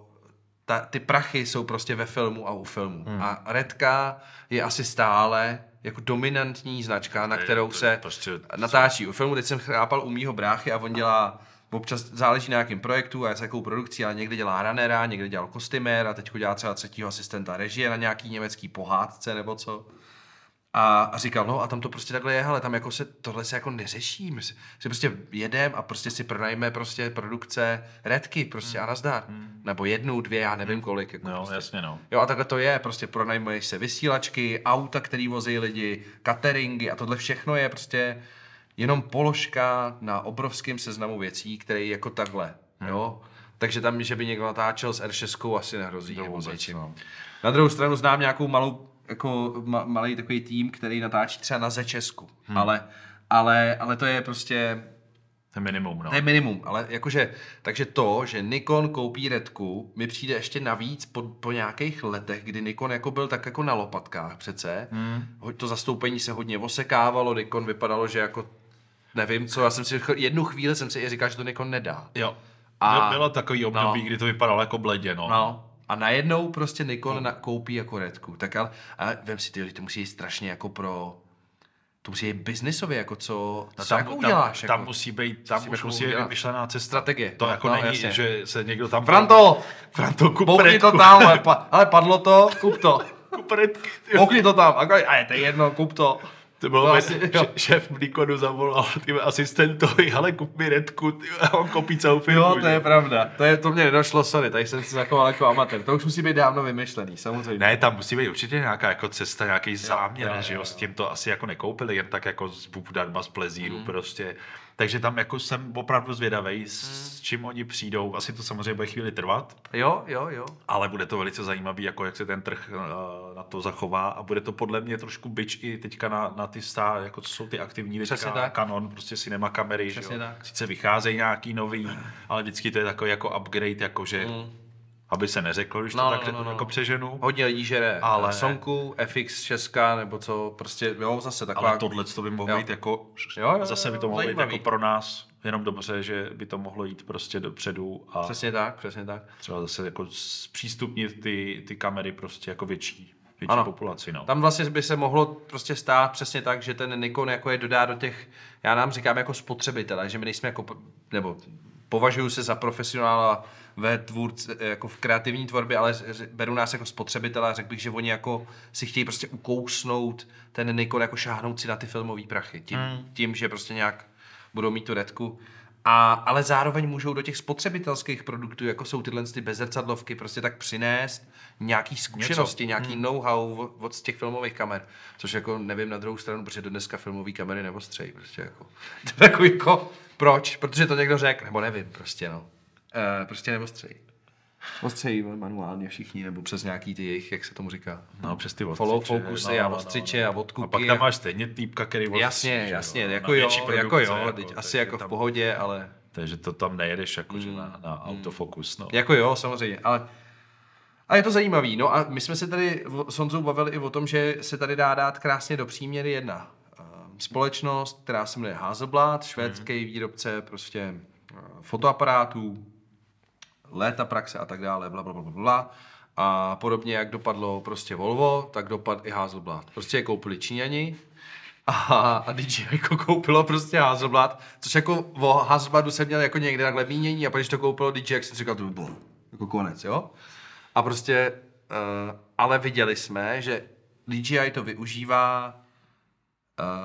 ta, ty prachy jsou prostě ve filmu a u filmu. Hmm. A Redka je asi stále jako dominantní značka, na kterou se prostě... natáčí. U filmu teď jsem chrápal u mýho bráchy a on dělá občas záleží na jakém projektu a s jakou produkcí, ale někdy dělá ranera, někdy dělal kostymér a teď dělá třeba třetího asistenta režie na nějaký německý pohádce nebo co. A, a říkal, no a tam to prostě takhle je, ale tam jako se tohle se jako neřeší. My si, si prostě jedem a prostě si pronajme prostě produkce redky prostě mm. a nazdar. Mm. Nebo jednu, dvě, já nevím mm. kolik. Jako no, prostě. jasně no. Jo a takhle to je, prostě pronajmuješ se vysílačky, auta, který vozí lidi, cateringy a tohle všechno je prostě jenom položka na obrovském seznamu věcí, které jako takhle. Mm. Jo? Takže tam, že by někdo natáčel s R6, asi nehrozí. To no vůbec, no. Na druhou stranu znám nějakou malou jako ma- malý takový tým, který natáčí třeba na Zečesku, hmm. ale, ale, ale to je prostě... To je minimum, no. To je minimum, ale jakože, takže to, že Nikon koupí redku, mi přijde ještě navíc po, po nějakých letech, kdy Nikon jako byl tak jako na lopatkách přece, hmm. to zastoupení se hodně osekávalo, Nikon vypadalo, že jako nevím co, já jsem si jednu chvíli jsem si i říkal, že to Nikon nedá. Jo. A... Bylo takový období, no. kdy to vypadalo jako bledě, no. no. A najednou prostě Nikon no. hmm. na, koupí jako redku. Tak ale, ale vem si, ty, to musí jít strašně jako pro to musí být biznisově, jako co, no, co tam, jako uděláš. Tam, jako, tam musí být, tam musí už jako musí být vymyšlená cesta. Strategie. To no, jako no, není, jasně. že se někdo tam... Franto! Franto, kup Boukni to tam, ale, pa, ale padlo to, kup to. (laughs) kup redky. to tam, a je to jedno, kup to. To bylo no, asi, jo. šéf Mlíkonu zavolal tým asistentovi, ale (laughs) kup mi redku, a on kopí celou filmu. Jo, to je pravda. To, je, to mě nedošlo, sorry, tady jsem se zachoval jako amatér. To už musí být dávno vymyšlený, samozřejmě. Ne, tam musí být určitě nějaká jako cesta, nějaký záměr, jo, jo, jo, že jo, s tím to asi jako nekoupili, jen tak jako z bubu darma z plezíru, hmm. prostě takže tam jako jsem opravdu zvědavý, s, hmm. čím oni přijdou. Asi to samozřejmě bude chvíli trvat. Jo, jo, jo. Ale bude to velice zajímavý, jako jak se ten trh eh, na to zachová a bude to podle mě trošku byč i teďka na, na ty stá, jako co jsou ty aktivní věci, Přesně tak. Canon, prostě cinema kamery, Přesně že jo. Tak. Sice vycházejí nějaký nový, ale vždycky to je takový jako upgrade, jako že hmm aby se neřeklo, když no, to tak no, no. jako no. přeženu. Hodně lidí žere ale... Sonku, FX 6 nebo co, prostě, jo, zase taková... Ale tohle to by mohlo jo. jít jako, jo, jo, zase by to mohlo jako zajímavý. být jako pro nás jenom dobře, že by to mohlo jít prostě dopředu a... Přesně tak, přesně tak. Třeba zase jako zpřístupnit ty, ty kamery prostě jako větší větší ano. populaci. No. Tam vlastně by se mohlo prostě stát přesně tak, že ten Nikon jako je dodá do těch, já nám říkám jako spotřebitele, že my nejsme jako, nebo považuju se za profesionála ve tvůrce, jako v kreativní tvorbě, ale beru nás jako spotřebitele a řekl bych, že oni jako si chtějí prostě ukousnout ten Nikon, jako šáhnout si na ty filmové prachy tím, mm. tím, že prostě nějak budou mít tu redku. A, ale zároveň můžou do těch spotřebitelských produktů, jako jsou tyhle ty bezrcadlovky, prostě tak přinést nějaký zkušenosti, Něco. nějaký hmm. know-how od z těch filmových kamer. Což jako nevím na druhou stranu, protože do dneska filmové kamery neostřejí. Prostě jako. (laughs) To jako, proč? Protože to někdo řekl, nebo nevím prostě no. Eh, prostě prostě neostřejí. Ostřejí manuálně všichni, nebo přes nějaký ty jejich, jak se tomu říká. No, přes ty ostřiče. Follow focusy no, a no, ostřiče no, no. a odkuky. A pak tam máš stejně týpka, který ostřiče. Jasně, jasně, jo. jako, jako jo, produkce, jako jo, jako, asi jako v pohodě, ale... Takže to tam nejedeš jako, mm. že hmm. na, na hmm. autofokus, no. Jako jo, samozřejmě, ale... A je to zajímavý. No a my jsme se tady s Honzou bavili i o tom, že se tady dá dát krásně do příměry jedna ehm, společnost, která se jmenuje Hazelblad, švédský mm-hmm. výrobce prostě ehm, fotoaparátů, léta praxe a tak dále, bla, bla, bla, bla. A podobně, jak dopadlo prostě Volvo, tak dopad i Hazelblad. Prostě je koupili Číňani a, a DJ jako koupilo prostě Hazelblad, což jako o Hazelbladu se měl jako někde takhle mínění a pak když to koupilo DJ, jak jsem si říkal, to bylo jako konec, jo? A prostě, uh, ale viděli jsme, že DJI to využívá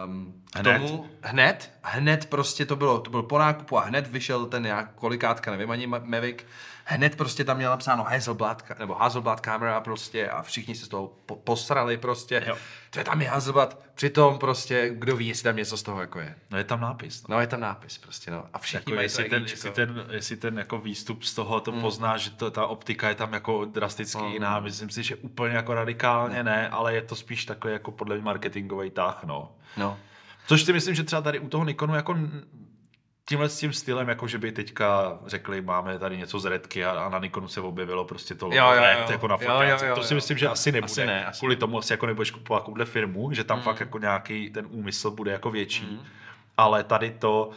um, k hned. tomu hned, hned prostě to bylo, to bylo po nákupu a hned vyšel ten nějak kolikátka, nevím ani Mavic, hned prostě tam měla napsáno Hazelblad, nebo Hazelblad kamera prostě a všichni se z toho po- posrali prostě. Jo. To je tam je Hazelblad, přitom prostě kdo ví, jestli tam něco z toho jako je. No je tam nápis. No, no je tam nápis prostě, no. A všichni jako mají jestli ten, jestli, ten, jestli ten jako výstup z toho to mm. pozná, že to, ta optika je tam jako drasticky mm. jiná. Myslím si, že úplně jako radikálně mm. ne, ale je to spíš takový jako podle mě marketingový tah, no. No. Což si myslím, že třeba tady u toho Nikonu jako tímhle s tím stylem, jako že by teďka řekli, máme tady něco z Redky a, a na Nikonu se objevilo prostě to jo, jo, Red, jo, jako na fotáce. To si myslím, že asi nebude. Asi ne, asi. Kvůli tomu asi jako nebudeš kupovat kudle firmu, že tam mm. fakt jako nějaký ten úmysl bude jako větší. Mm. Ale tady to,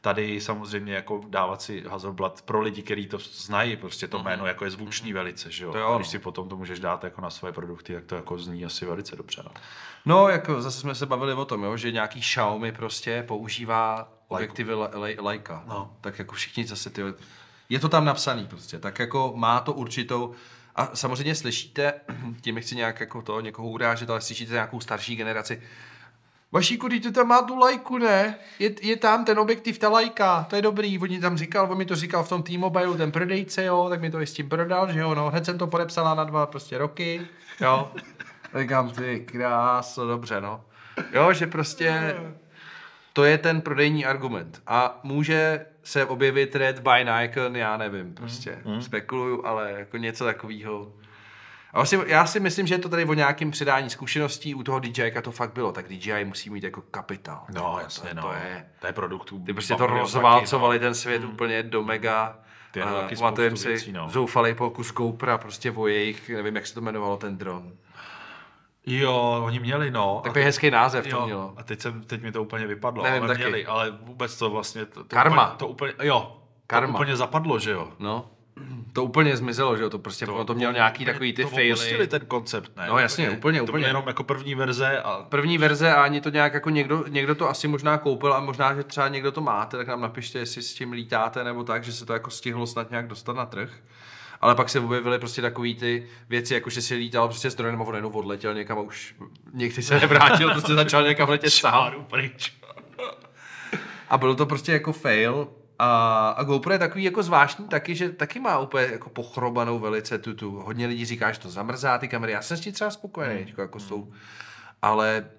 Tady samozřejmě jako dávat si Hazelblad pro lidi, kteří to znají, prostě to mhm. jméno jako je zvuční mhm. velice, že jo? To jo. když no. si potom to můžeš dát jako na své produkty, tak to jako zní asi velice dobře. No, no jako zase jsme se bavili o tom, jo, že nějaký Xiaomi prostě používá objektivy Leica. No. Tak jako všichni zase ty... Je to tam napsaný prostě, tak jako má to určitou... A samozřejmě slyšíte, (clears throat) tím chci nějak jako to někoho urážet, ale slyšíte nějakou starší generaci, Vašíku, teď to tam má tu lajku, ne? Je, je tam ten objektiv, ta lajka, to je dobrý, on tam říkal, on mi to říkal v tom T-Mobile, ten prodejce, jo, tak mi to i s tím prodal, že jo, no, hned jsem to podepsala na dva prostě roky, jo. (laughs) Říkám, ty krásno, dobře, no. Jo, že prostě to je ten prodejní argument. A může se objevit Red by Nikon, já nevím, prostě mm. mm. spekuluju, ale jako něco takového. A vlastně já si myslím, že je to tady o nějakém předání zkušeností. U toho DJ-a to fakt bylo, tak DJI musí mít jako kapitál. No, no jasně, to, no. To je, to je produktů. Ty prostě to rozválcovali taky, no. ten svět no. úplně do mega. Pamatujeme uh, si věcí, no. po kus Koupra prostě o jejich, nevím, jak se to jmenovalo, ten dron. Jo, oni měli, no. Takový te... hezký název jo, to mělo. A teď, jsem, teď mi to úplně vypadlo, Nevím, ale taky. měli, ale vůbec to vlastně... To, to Karma. Úplně, to úplně, jo, Karma. To úplně zapadlo, že jo. No to úplně zmizelo, že jo, to prostě, to, to měl nějaký takový ty faily. To ten koncept, ne? No jako jasně, úplně, úplně. To úplně. jenom jako první verze a... První verze a ani to nějak jako někdo, někdo to asi možná koupil a možná, že třeba někdo to máte, tak nám napište, jestli s tím lítáte nebo tak, že se to jako stihlo snad nějak dostat na trh ale pak se objevily prostě takové ty věci, jako že si lítal prostě s dronem a on jenom odletěl někam a už někdy se nevrátil, prostě začal někam letět sám. A bylo to prostě jako fail, a, a GoPro je takový jako zvláštní taky, že taky má úplně jako pochrobanou velice tu, tu. hodně lidí říká, že to zamrzá ty kamery, já jsem s tím třeba spokojený, hmm. jako s tou, hmm. ale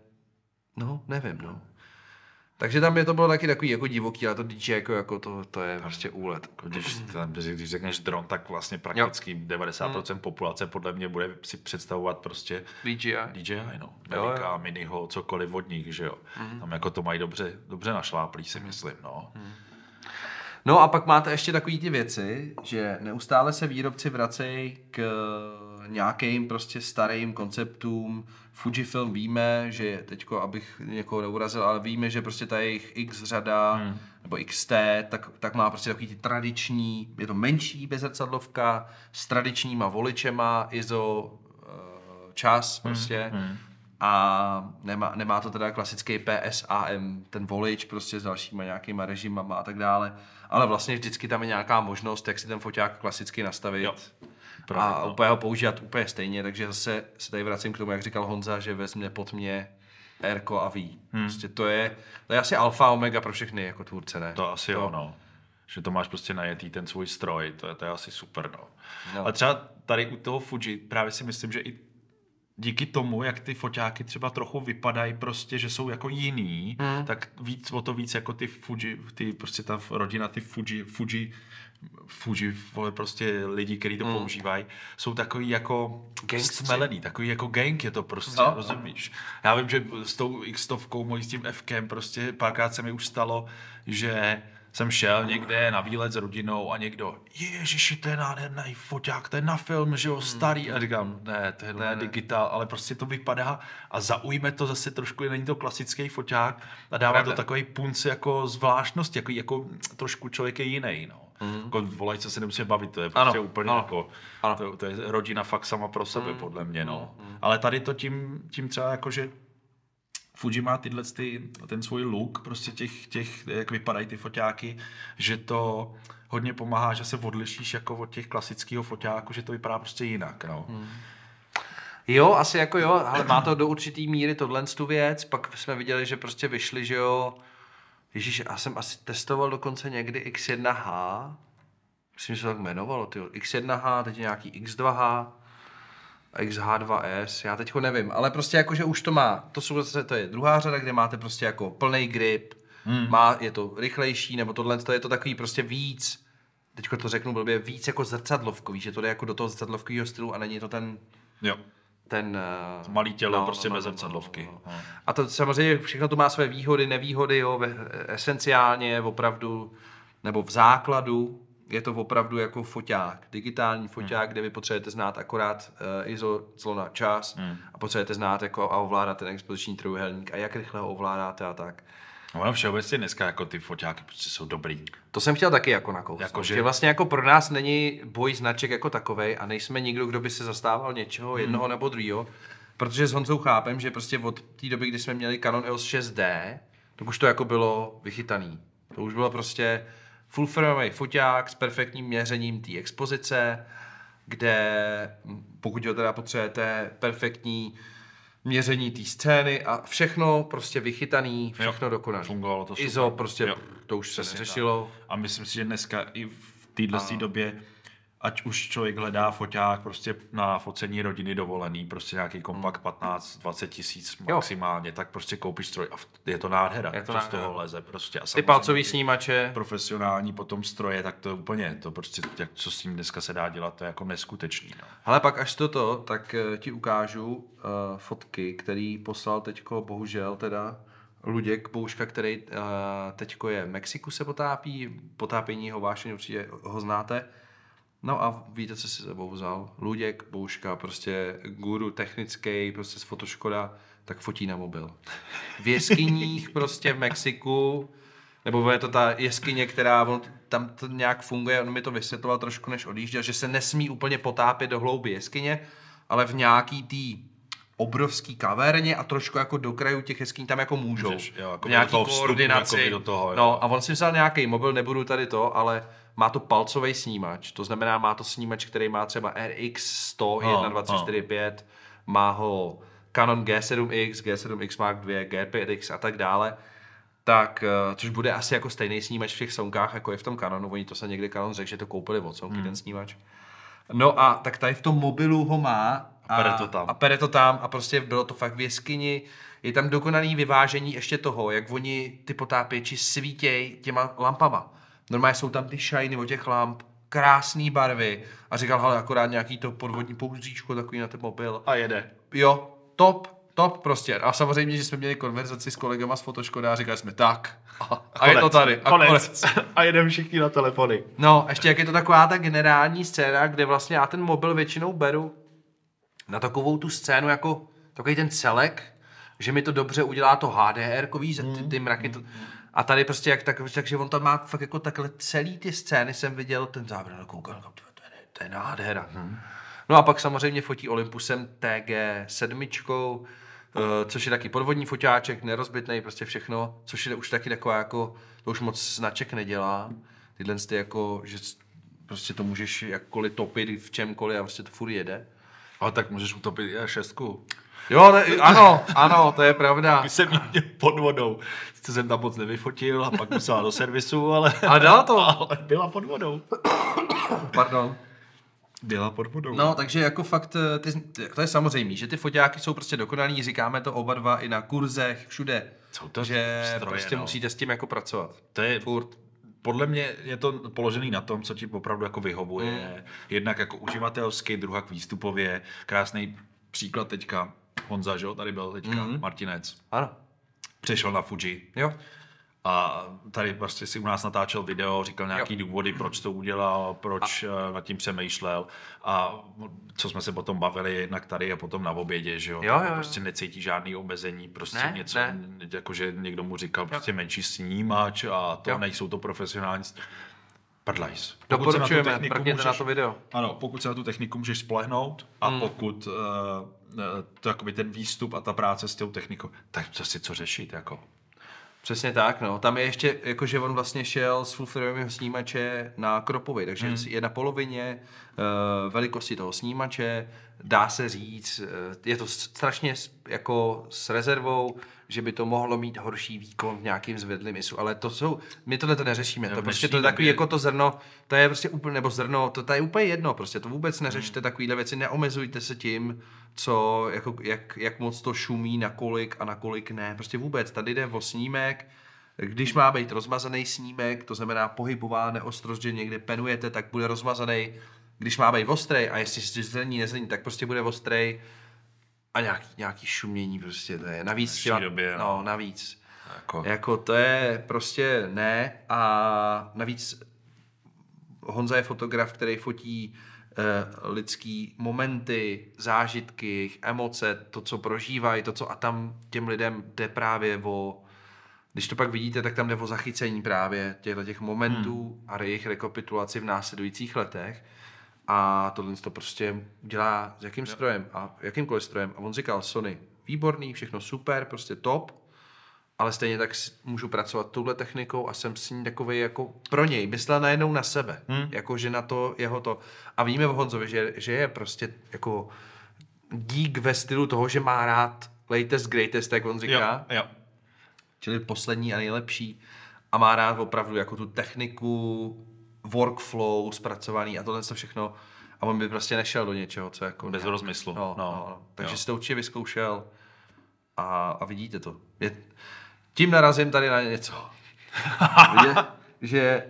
no, nevím, no. Takže tam je to bylo taky takový jako divoký, ale to DJ jako, jako to, to je prostě úlet. Jako když, hmm. tam, když řekneš dron, tak vlastně prakticky jo. 90% hmm. populace podle mě bude si představovat prostě DJI, DJI no. Veliká, miniho, cokoliv od nich, že jo. Hmm. Tam jako to mají dobře, dobře našláplý, si hmm. myslím, no. Hmm. No a pak máte ještě takové ty věci, že neustále se výrobci vracejí k nějakým prostě starým konceptům. Fujifilm víme, že teď, abych někoho neurazil, ale víme, že prostě ta jejich X řada hmm. nebo XT, tak, tak má prostě takový ty tradiční, je to menší bezrcadlovka s tradičníma voličema, ISO, eh, čas prostě. Hmm. Hmm a nemá, nemá to teda klasický PSAM, ten volič prostě s dalšíma nějakýma režimama a tak dále, ale vlastně vždycky tam je nějaká možnost, jak si ten foťák klasicky nastavit jo. Právě, a no. úplně ho používat úplně stejně, takže zase se tady vracím k tomu, jak říkal Honza, že vezme pod mě Erko a V. Hmm. Prostě to je, to je asi alfa omega pro všechny jako tvůrce, ne? To asi to... jo, no. Že to máš prostě najetý ten svůj stroj, to je, to je asi super, no. no. Ale třeba tady u toho Fuji právě si myslím, že i díky tomu, jak ty foťáky třeba trochu vypadají prostě, že jsou jako jiný, hmm. tak víc o to víc jako ty Fuji, ty prostě ta rodina, ty Fuji, Fuji, Fuji, prostě lidi, kteří to hmm. používají, jsou takový jako Gangstři. stmelený, takový jako gang je to prostě, no. rozumíš? Já vím, že s tou x mojí s tím f prostě párkrát se mi už stalo, že jsem šel někde na výlet s rodinou a někdo, ježiši, to je nádherný foťák, to je na film, že jo, hmm. starý. A říkám, ne, to je digitál, ale prostě to vypadá a zaujme to zase trošku, není to klasický foťák a dává Pravda. to takový punc jako zvláštnost, jako, jako trošku člověk je jiný, no. Mm-hmm. Jako co se nemusí bavit, to je prostě úplně ano, jako, ano. To, to je rodina fakt sama pro sebe, mm-hmm. podle mě, no. Mm-hmm. Ale tady to tím, tím třeba jako, že Fuji má tyhle, ty, ten svůj look, prostě těch, těch, jak vypadají ty foťáky, že to hodně pomáhá, že se odlišíš jako od těch klasického foťáku, že to vypadá prostě jinak, no. Hmm. Jo, asi jako jo, ale má to do určitý míry tohle tu věc, pak jsme viděli, že prostě vyšli, že jo, Ježíš, já jsem asi testoval dokonce někdy X1H, myslím, že se tak jmenovalo, ty X1H, teď nějaký X2H, XH2S, já teď ho nevím, ale prostě jako, že už to má, to, jsou zase, to je druhá řada, kde máte prostě jako plný grip, hmm. má, je to rychlejší, nebo tohle, to je to takový prostě víc, teďko to řeknu blbě, víc jako zrcadlovkový, že to jde jako do toho zrcadlovkového stylu a není to ten... Jo. Ten, uh, Malý tělo, no, prostě no, bez no, no, zrcadlovky. No, no, no. Hmm. A to samozřejmě všechno to má své výhody, nevýhody, jo, esenciálně, opravdu, nebo v základu, je to opravdu jako foťák, digitální foťák, hmm. kde vy potřebujete znát akorát uh, ISO, clo na čas hmm. a potřebujete znát jako a ovládat ten expoziční trojuhelník a jak rychle ho ovládáte a tak. No všeobecně dneska jako ty foťáky prostě jsou dobrý. To jsem chtěl taky jako nakousnout. Jako, že... že... vlastně jako pro nás není boj značek jako takovej a nejsme nikdo, kdo by se zastával něčeho, hmm. jednoho nebo druhého. Protože s Honzou chápem, že prostě od té doby, kdy jsme měli Canon EOS 6D, tak už to jako bylo vychytaný. To už bylo prostě, full foťák s perfektním měřením té expozice, kde pokud ho teda potřebujete, perfektní měření té scény a všechno prostě vychytaný, všechno dokonalé. Fungovalo to super. ISO prostě, jo. to už se řešilo. A myslím si, že dneska i v této době ať už člověk hledá foťák prostě na focení rodiny dovolený, prostě nějaký kompakt 15, 20 tisíc maximálně, jo. tak prostě koupíš stroj a je to nádhera, je to co z toho leze prostě. A Ty palcový snímače. Profesionální potom stroje, tak to je úplně, to prostě, jak, co s tím dneska se dá dělat, to je jako neskutečný. No. Hele, pak až toto, tak eh, ti ukážu uh, fotky, který poslal teďko, bohužel teda, Luděk Bouška, který uh, teďko je v Mexiku se potápí, potápění ho vášeň určitě ho znáte, No a víte, co si sebou vzal? Luděk, Bouška, prostě guru technický, prostě z Fotoškoda, tak fotí na mobil. V jeskyních (laughs) prostě v Mexiku, nebo je to ta jeskyně, která on, tam to nějak funguje, on mi to vysvětloval trošku, než odjížděl, že se nesmí úplně potápět do hlouby jeskyně, ale v nějaký tý obrovský kavérně a trošku jako do krajů těch jeskyní tam jako můžou. Můžeš, jo, jako nějaký do toho koordinaci. Jako do toho, jo. no a on si vzal nějaký mobil, nebudu tady to, ale má to palcový snímač, to znamená má to snímač, který má třeba RX 100, no, 124.5, no. má ho Canon G7X, G7X Mark II, G5X a tak dále tak, eh, což bude asi jako stejný snímač v těch sonkách, jako je v tom Canonu, oni to se někdy Canon řekl, že to koupili od sonky, hmm. ten snímač. No a tak tady v tom mobilu ho má a, a pere to tam. A pere to tam a prostě bylo to fakt v jeskyni. Je tam dokonalý vyvážení ještě toho, jak oni ty potápěči svítěj těma lampama. Normálně jsou tam ty shiny od těch lamp, krásné barvy a říkal, hele, akorát nějaký to podvodní pouzíčko takový na ten mobil. A jede. Jo, top, top prostě. A samozřejmě, že jsme měli konverzaci s kolegama z Fotoškoda a říkali jsme tak. A, a je to tady. A, konec. konec. a jedeme všichni na telefony. No, ještě jak je to taková ta generální scéna, kde vlastně já ten mobil většinou beru na takovou tu scénu jako takový ten celek, že mi to dobře udělá to HDR, víš, ty, hmm. ty mraky. To, a tady prostě jak tak, takže on tam má fakt jako takhle celý ty scény jsem viděl, ten záběr no, koukal, to, no, to, je, to je nádhera. HDR. Hmm. No a pak samozřejmě fotí Olympusem TG7, eh, což je taky podvodní foťáček, nerozbitný, prostě všechno, což je už taky taková jako, to už moc značek nedělá, tyhle jste jako, že prostě to můžeš jakkoliv topit v čemkoliv a prostě to furt jede. Ale tak můžeš utopit i e šestku. Jo, ne, ano, ano, to je pravda. Když jsem měl pod vodou. Sice jsem tam moc nevyfotil a pak musela do servisu, ale... A dala to. Ale byla pod vodou. Pardon. Byla pod vodou. No, takže jako fakt, eh, ty, to je samozřejmé, že ty foťáky jsou prostě dokonalý, říkáme to oba dva i na kurzech, všude. Jsou to že stroje, prostě no. musíte s tím jako pracovat. To je, Furt podle mě je to položený na tom, co ti opravdu jako vyhovuje. Mm. Jednak jako uživatelsky, druhá k výstupově. Krásný příklad teďka Honza, že? tady byl teďka mm. Martinec. Ano. Přešel na Fuji. Jo. A tady prostě si u nás natáčel video, říkal nějaký jo. důvody, proč to udělal, proč a. Eh, nad tím přemýšlel a co jsme se potom bavili jednak tady a potom na obědě, že jo. jo, jako jo. Prostě necítí žádný omezení, prostě ne, něco, ne. jakože někdo mu říkal jo. prostě menší snímač a to jo. nejsou to profesionální prdlajs. Doporučujeme, na tu na to video. Ano, pokud se na tu techniku můžeš splehnout a hmm. pokud uh, to, jakoby ten výstup a ta práce s tou technikou, tak to si co řešit, jako. Přesně tak, no. Tam je ještě, jakože on vlastně šel s full snímače na Kropovi, takže hmm. je na polovině, Eh, velikosti toho snímače, dá se říct, eh, je to strašně jako s rezervou, že by to mohlo mít horší výkon v nějakým zvedlým ISu, ale to jsou, my tohle to neřešíme, no, to prostě to je takový jako to zrno, to je prostě úplně, nebo zrno, to, to je úplně jedno, prostě to vůbec neřešte, hmm. takovýhle věci, neomezujte se tím, co, jako, jak, jak moc to šumí, nakolik a nakolik ne, prostě vůbec, tady jde o snímek, když má být rozmazaný snímek, to znamená pohybová neostrost, že někde penujete, tak bude rozmazaný, když má být ostrej a jestli si zelení, nezelení, tak prostě bude ostrej a nějaký, nějaký šumění prostě to je. Navíc, těma, době, no. no. navíc. Jako. jako to je prostě ne a navíc Honza je fotograf, který fotí eh, lidský momenty, zážitky, jejich emoce, to, co prožívají, to, co a tam těm lidem jde právě o když to pak vidíte, tak tam jde o zachycení právě těchto těch momentů hmm. a jejich rekapitulaci v následujících letech a tohle to prostě dělá s jakým jo. strojem a jakýmkoliv strojem. A on říkal Sony, výborný, všechno super, prostě top, ale stejně tak můžu pracovat touhle technikou a jsem s ní takový jako pro něj, myslel najednou na sebe, hmm. jako že na to jeho to. A víme v Honzovi, že, že je prostě jako dík ve stylu toho, že má rád latest, greatest, jak on říká. Jo, jo. Čili poslední a nejlepší. A má rád opravdu jako tu techniku, workflow zpracovaný a tohle se všechno. A on by prostě nešel do něčeho, co jako... Bez nějak, rozmyslu. No, no, no. no. Takže jo. to určitě vyzkoušel a, a vidíte to. Je, tím narazím tady na něco. (laughs) je, že e,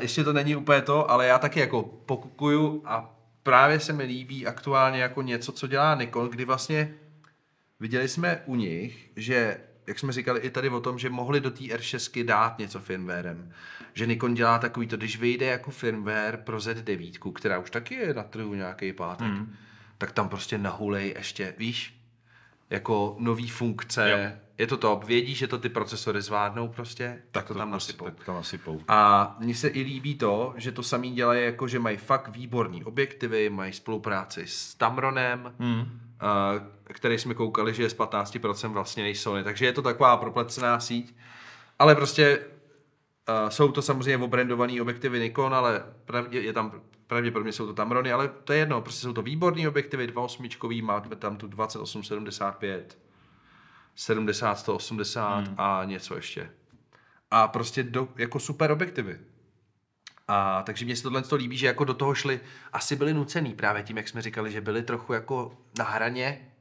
ještě to není úplně to, ale já taky jako pokukuju a právě se mi líbí aktuálně jako něco, co dělá Nikon, kdy vlastně viděli jsme u nich, že jak jsme říkali i tady o tom, že mohli do té R6 dát něco firmwarem. Že Nikon dělá takový to, když vyjde jako firmware pro Z9, která už taky je na trhu nějaký pátek, mm. tak tam prostě nahulej ještě, víš, jako nový funkce, jo je to top, vědí, že to ty procesory zvládnou prostě, tak, tak to, to tam nasypou. Tak to nasypou. A mně se i líbí to, že to samý dělají, jako že mají fakt výborný objektivy, mají spolupráci s Tamronem, mm. uh, který jsme koukali, že je z 15% vlastně než Sony. Takže je to taková proplecená síť. Ale prostě uh, jsou to samozřejmě obrendovaný objektivy Nikon, ale pravdě, je tam, pravděpodobně jsou to Tamrony, ale to je jedno, prostě jsou to výborné objektivy, 2.8, máme tam tu 2875, 70, 180 hmm. a něco ještě. A prostě do, jako super objektivy. A, takže mě se tohle to líbí, že jako do toho šli, asi byli nucený právě tím, jak jsme říkali, že byli trochu jako na hraně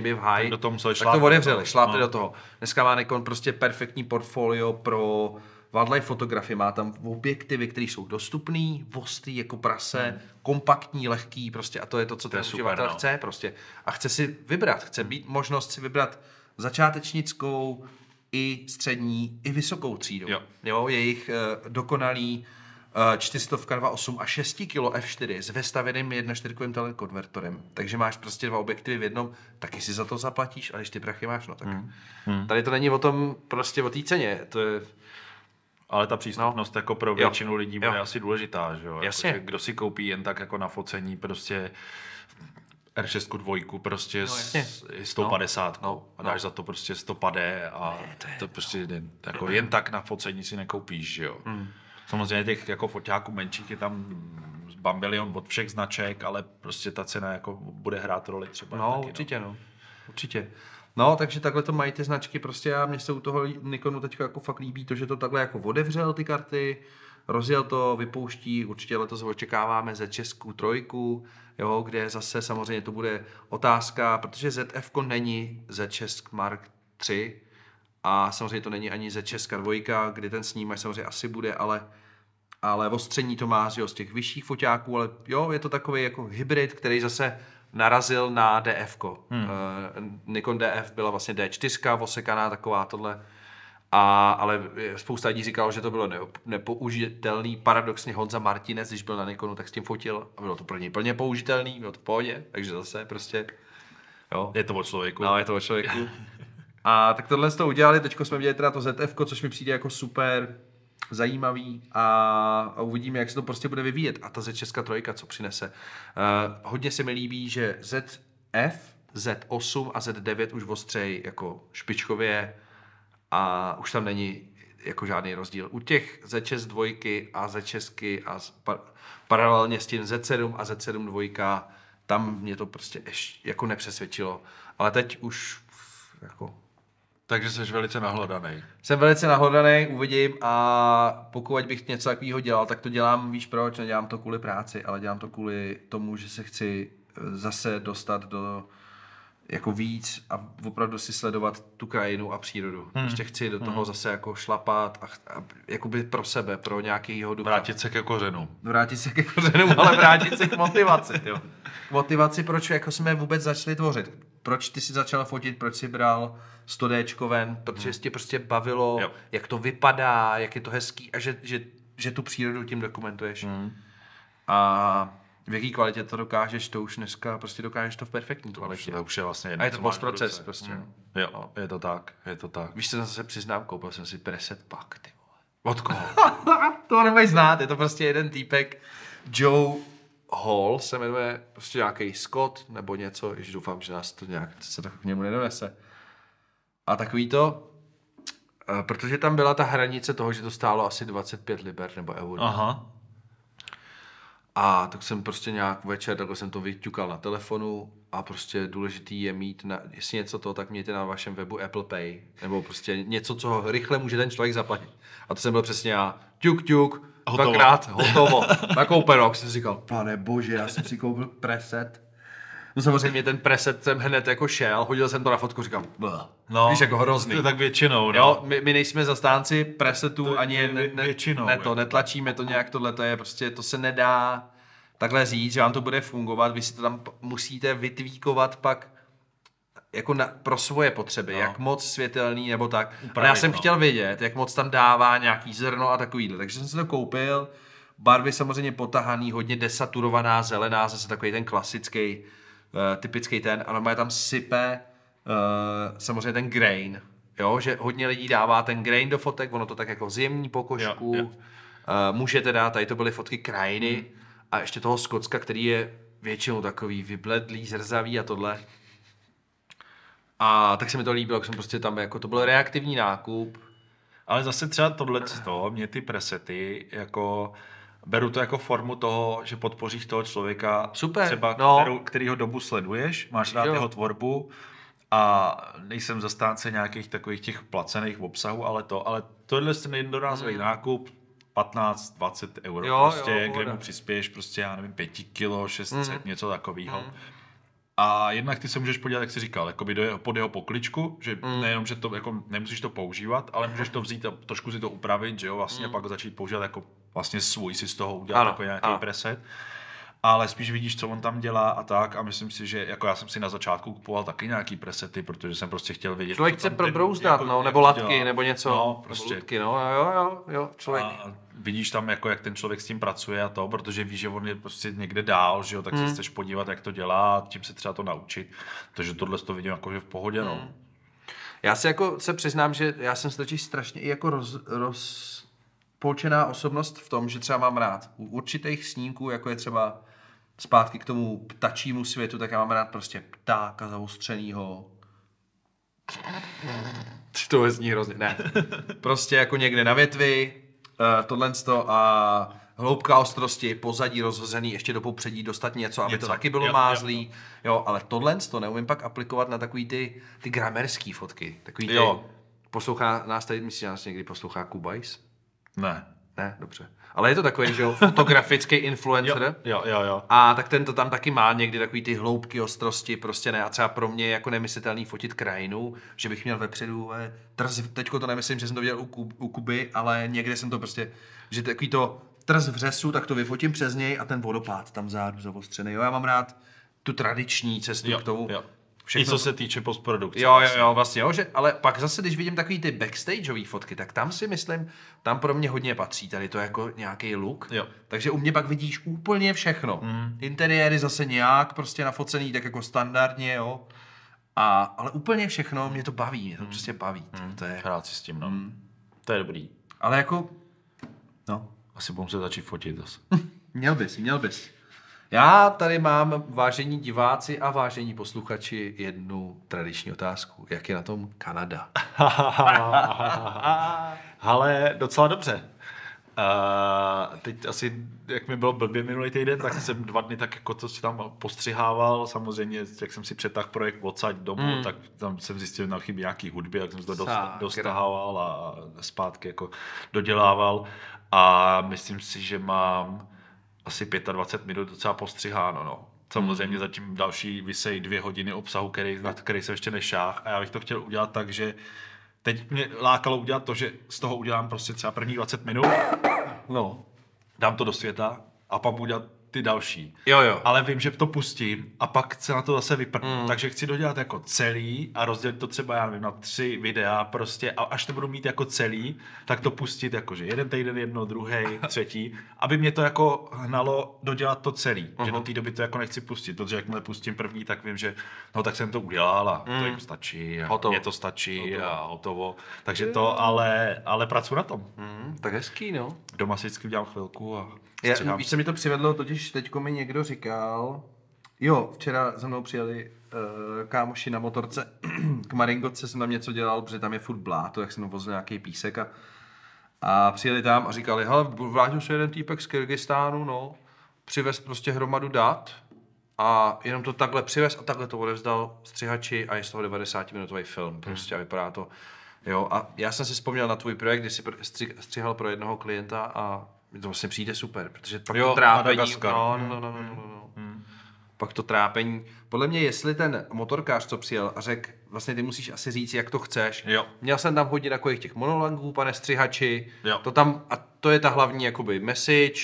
by v high, do toho museli tak to odevřeli, šlápli no. do toho. Dneska má Nikon prostě perfektní portfolio pro wildlife fotografie má tam objektivy, které jsou dostupné, vostý jako prase, mm. kompaktní, lehký, prostě a to je to, co to ten super, uživatel no. chce prostě. A chce si vybrat, chce být hmm. možnost si vybrat začátečnickou, i střední, i vysokou třídu. Jo. Jo, jejich uh, dokonalý 400 eh, 2.8 a 6 kg f4 s vestaveným 1.4 telekonvertorem. Takže máš prostě dva objektivy v jednom, taky si za to zaplatíš, ale když ty prachy máš, no tak. Hmm. Hmm. Tady to není o tom, prostě o té ceně. To je... Ale ta přístupnost no. jako pro většinu jo. lidí bude jo. asi důležitá, že jo? Jako, jasně. Jako, že kdo si koupí jen tak jako na focení prostě R6 dvojku prostě no, s 150 no, no, a no. dáš no. za to prostě 100 a ne, to, je, to prostě no. jen, jako jen tak na focení si nekoupíš, že jo? Hmm. Samozřejmě těch jako foťáků menších je tam bambilion od všech značek, ale prostě ta cena jako bude hrát roli třeba. No, taky, no. určitě, no. no. Určitě. No, takže takhle to mají ty značky prostě a mě se u toho Nikonu teď jako fakt líbí to, že to takhle jako odevřel ty karty, rozjel to, vypouští, určitě letos očekáváme ze Českou trojku, jo, kde zase samozřejmě to bude otázka, protože ZF není ze Česk Mark 3, a samozřejmě to není ani ze Česka dvojka, kdy ten snímač samozřejmě asi bude, ale ale ostření to má z, jo, z těch vyšších foťáků, ale jo, je to takový jako hybrid, který zase narazil na DF. Hmm. Uh, Nikon DF byla vlastně D4, osekaná taková tohle. A, ale spousta lidí říkalo, že to bylo nepoužitelný. Paradoxně Honza Martinez, když byl na Nikonu, tak s tím fotil a bylo to pro něj plně použitelný, bylo to v pohodě, takže zase prostě... Jo. Je to o člověku. No, je to o člověku. (laughs) A tak tohle to udělali, teď jsme viděli teda to ZF, což mi přijde jako super zajímavý a, uvidíme, jak se to prostě bude vyvíjet. A ta Z Česká trojka, co přinese. Uh, hodně se mi líbí, že ZF, Z8 a Z9 už ostřej jako špičkově a už tam není jako žádný rozdíl. U těch Z6 dvojky a Z6 a par, paralelně s tím Z7 a Z7 dvojka, tam mě to prostě ještě jako nepřesvědčilo. Ale teď už jako takže jsi velice nahladaný. Jsem velice nahladaný, uvidím a pokud bych něco takového dělal, tak to dělám, víš proč, nedělám to kvůli práci, ale dělám to kvůli tomu, že se chci eh, zase dostat do jako víc a opravdu si sledovat tu krajinu a přírodu. Hmm. Ještě chci do hmm. toho hmm. zase jako šlapat a, a jakoby pro sebe, pro jeho ducha. Vrátit se ke kořenu. Vrátit se ke kořenu, ale vrátit se k motivaci. Jo. K motivaci, proč jako jsme vůbec začali tvořit proč ty si začal fotit, proč si bral 100 d ven, protože hmm. tě prostě bavilo, jo. jak to vypadá, jak je to hezký a že, že, že tu přírodu tím dokumentuješ. Hmm. A v jaký kvalitě to dokážeš, to už dneska prostě dokážeš to v perfektní to kvalitě. to už je vlastně jedno, A je to postproces prostě. Hmm. Jo, no. je to tak, je to tak. Víš, co jsem zase přiznám, koupil jsem si preset pak, ty vole. Od koho? (laughs) to nemají znát, je to prostě jeden týpek, Joe hall se jmenuje prostě nějaký Scott nebo něco, když doufám, že nás to nějak se tak k němu nedonese. A takový to, protože tam byla ta hranice toho, že to stálo asi 25 liber nebo euro. Aha. A tak jsem prostě nějak večer, takhle jsem to vyťukal na telefonu a prostě důležitý je mít, na, jestli něco to, tak mějte na vašem webu Apple Pay, nebo prostě něco, co rychle může ten člověk zaplatit. A to jsem byl přesně já, tuk, tuk, hotovo. Dvakrát, hotovo. Nakoupeno, (laughs) jak jsem říkal. Pane bože, já jsem si koupil preset. No samozřejmě ten preset jsem hned jako šel, hodil jsem to na fotku, říkám, No, Víš, jako hrozný. To je tak většinou, no. Jo, my, my nejsme zastánci presetů, to, ani je, ne, ne, většinou, ne to, netlačíme to nějak, tohle to je prostě, to se nedá takhle říct, že vám to bude fungovat, vy si to tam musíte vytvíkovat pak jako na, pro svoje potřeby, no. jak moc světelný nebo tak. Upravit, já jsem no. chtěl vědět, jak moc tam dává nějaký zrno a takovýhle. Takže jsem si to koupil. Barvy samozřejmě potahaný, hodně desaturovaná, zelená, zase takový ten klasický, uh, typický ten. A má tam sype uh, samozřejmě ten grain. Jo, že hodně lidí dává ten grain do fotek, ono to tak jako zimní pokožku. Jo, jo. Uh, eh, můžete dát, tady to byly fotky krajiny hmm. a ještě toho Skocka, který je většinou takový vybledlý, zrzavý a tohle. A tak se mi to líbilo, jak jsem prostě tam, jako to byl reaktivní nákup. Ale zase třeba tohle, mě ty presety, jako beru to jako formu toho, že podpoříš toho člověka, Super, třeba no. kterou, kterýho dobu sleduješ, máš rád jo. jeho tvorbu a nejsem zastánce nějakých takových těch placených obsahů, ale to, ale tohle je jednorázový hmm. nákup, 15, 20 euro jo, prostě, jo, kde mu přispěješ prostě, já nevím, 5 kilo, 600, hmm. něco takového. Hmm a jednak ty se můžeš podívat, jak jsi říkal, jakoby do jeho, pod jeho pokličku, že mm. nejenom, že to jako nemusíš to používat, ale můžeš to vzít a trošku si to upravit, že jo, vlastně mm. pak začít používat jako vlastně svůj si z toho udělat ano, jako nějaký ano. preset ale spíš vidíš, co on tam dělá a tak a myslím si, že jako já jsem si na začátku kupoval taky nějaký presety, protože jsem prostě chtěl vidět. Člověk chce probrouzdat, jako, no, nebo latky, dělá. nebo něco. No, prostě. Latky, no, jo, jo, jo, člověk. A vidíš tam, jako, jak ten člověk s tím pracuje a to, protože víš, že on je prostě někde dál, že jo, tak hmm. se chceš podívat, jak to dělá a tím se třeba to naučit. Takže tohle to vidím jako, že v pohodě, no. hmm. no. Já se jako se přiznám, že já jsem totiž strašně i jako roz, roz, poučená osobnost v tom, že třeba mám rád u určitých snímků, jako je třeba zpátky k tomu ptačímu světu, tak já mám rád prostě ptáka zaostřenýho. To je zní hrozně, ne. Prostě jako někde na větvi, uh, eh, tohle a hloubka ostrosti, pozadí rozhozený, ještě do popředí dostat něco, aby něco. to taky bylo jo, mázlý. Jo, jo. jo, ale tohle to neumím pak aplikovat na takový ty, ty gramerský fotky. Takový ty, jo. Poslouchá nás tady, myslím, nás někdy poslouchá Kubajs? Ne. Ne, dobře. Ale je to takový, že jo, fotografický (laughs) influencer. jo, jo, jo, jo. A tak ten to tam taky má někdy takový ty hloubky, ostrosti, prostě ne. A třeba pro mě je jako nemyslitelný fotit krajinu, že bych měl vepředu ale eh, trz, teďko to nemyslím, že jsem to viděl u, Kub, u Kuby, ale někde jsem to prostě, že takový to trz v řesu, tak to vyfotím přes něj a ten vodopád tam zádu zavostřený. Jo, já mám rád tu tradiční cestu jo, k tomu. Jo. Všechno... I co se týče postprodukce. Jo, jo, vlastně. jo, vlastně jo, že, ale pak zase, když vidím takový ty backstageové fotky, tak tam si myslím, tam pro mě hodně patří tady to jako nějaký look. Jo. Takže u mě pak vidíš úplně všechno. Mm. Interiéry zase nějak prostě nafocený tak jako standardně, jo. A, ale úplně všechno mě to baví, mě to mm. prostě baví. Mm. To je... Hrát si s tím, no. Mm. To je dobrý. Ale jako, no. Asi budu se začít fotit zase. (laughs) měl bys, měl bys. Já tady mám, vážení diváci a vážení posluchači, jednu tradiční otázku. Jak je na tom Kanada? (laughs) Ale docela dobře. Uh, teď asi, jak mi bylo blbě minulý týden, tak jsem dva dny tak jako to si tam postřihával. Samozřejmě, jak jsem si přetáhl projekt odsaď domů, mm. tak tam jsem zjistil, že tam chybí nějaký hudby, jak jsem to dost, dostahával a zpátky jako dodělával. A myslím si, že mám asi 25 minut docela postřiháno. No. Samozřejmě hmm. zatím další vysejí dvě hodiny obsahu, který, na který se ještě nešách a já bych to chtěl udělat tak, že teď mě lákalo udělat to, že z toho udělám prostě třeba první 20 minut, no. dám to do světa a pak udělat ty další. Jo, jo. Ale vím, že to pustím a pak se na to zase vyprnu. Mm. Takže chci dodělat jako celý a rozdělit to třeba, já nevím, na tři videa prostě a až to budu mít jako celý, tak to pustit jakože jeden týden jedno, druhý, (laughs) třetí, aby mě to jako hnalo dodělat to celý. Uh-huh. Že do mhm. té doby to jako nechci pustit, protože jakmile pustím první, tak vím, že no tak jsem to udělal a mm. to jim stačí hotovo. mě to stačí hotovo. a hotovo. Takže to, ale, ale pracuji na tom. Mm, tak hezký, no. Doma si vždycky udělám chvilku a já, no, víš, se mi to přivedlo, totiž teďko mi někdo říkal, jo, včera za mnou přijeli uh, kámoši na motorce, (clears throat) k Maringotce jsem tam něco dělal, protože tam je furt bláto, jak jsem vozil nějaký písek a, a přijeli tam a říkali, hele, vrátil se jeden týpek z Kyrgyzstánu, no, přivez prostě hromadu dat a jenom to takhle přivez a takhle to odevzdal střihači a je z toho 90-minutový film hmm. prostě hmm. a vypadá to, jo, a já jsem si vzpomněl na tvůj projekt, kdy jsi stříhal pro jednoho klienta a mi to vlastně přijde super, protože pak jo, to trápení, no, hmm, no, no, no, no, no, no. Hmm. pak to trápení, podle mě jestli ten motorkář, co přijel a řekl, vlastně ty musíš asi říct, jak to chceš. Jo. Měl jsem tam hodně takových těch monolangů, pane střihači, jo. to tam, a to je ta hlavní jakoby message,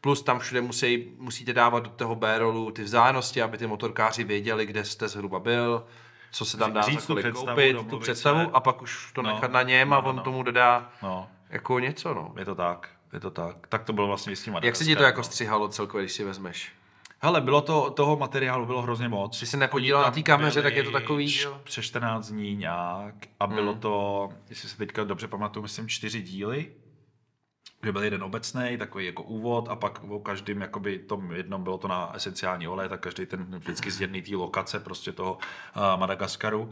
plus tam všude musí, musíte dávat do toho b ty vzdálenosti, aby ty motorkáři věděli, kde jste zhruba byl, co se tam dá říct tu představu, koupit, tu představu a pak už to no, nechat na něm no, a on no, no. tomu dodá no. jako něco. No. Je to tak je to tak. Tak to bylo vlastně s tím Jak se ti to jako no. stříhalo celkově, když si vezmeš? Hele, bylo to, toho materiálu bylo hrozně moc. Když se nepodílal na té kameře, tak je to takový, Přes 14 dní nějak a bylo hmm. to, jestli se teďka dobře pamatuju, myslím čtyři díly, kde byl jeden obecný, takový jako úvod a pak o každém jakoby tom jednom bylo to na esenciální olej, tak každý ten vždycky z jedné té lokace prostě toho uh, Madagaskaru.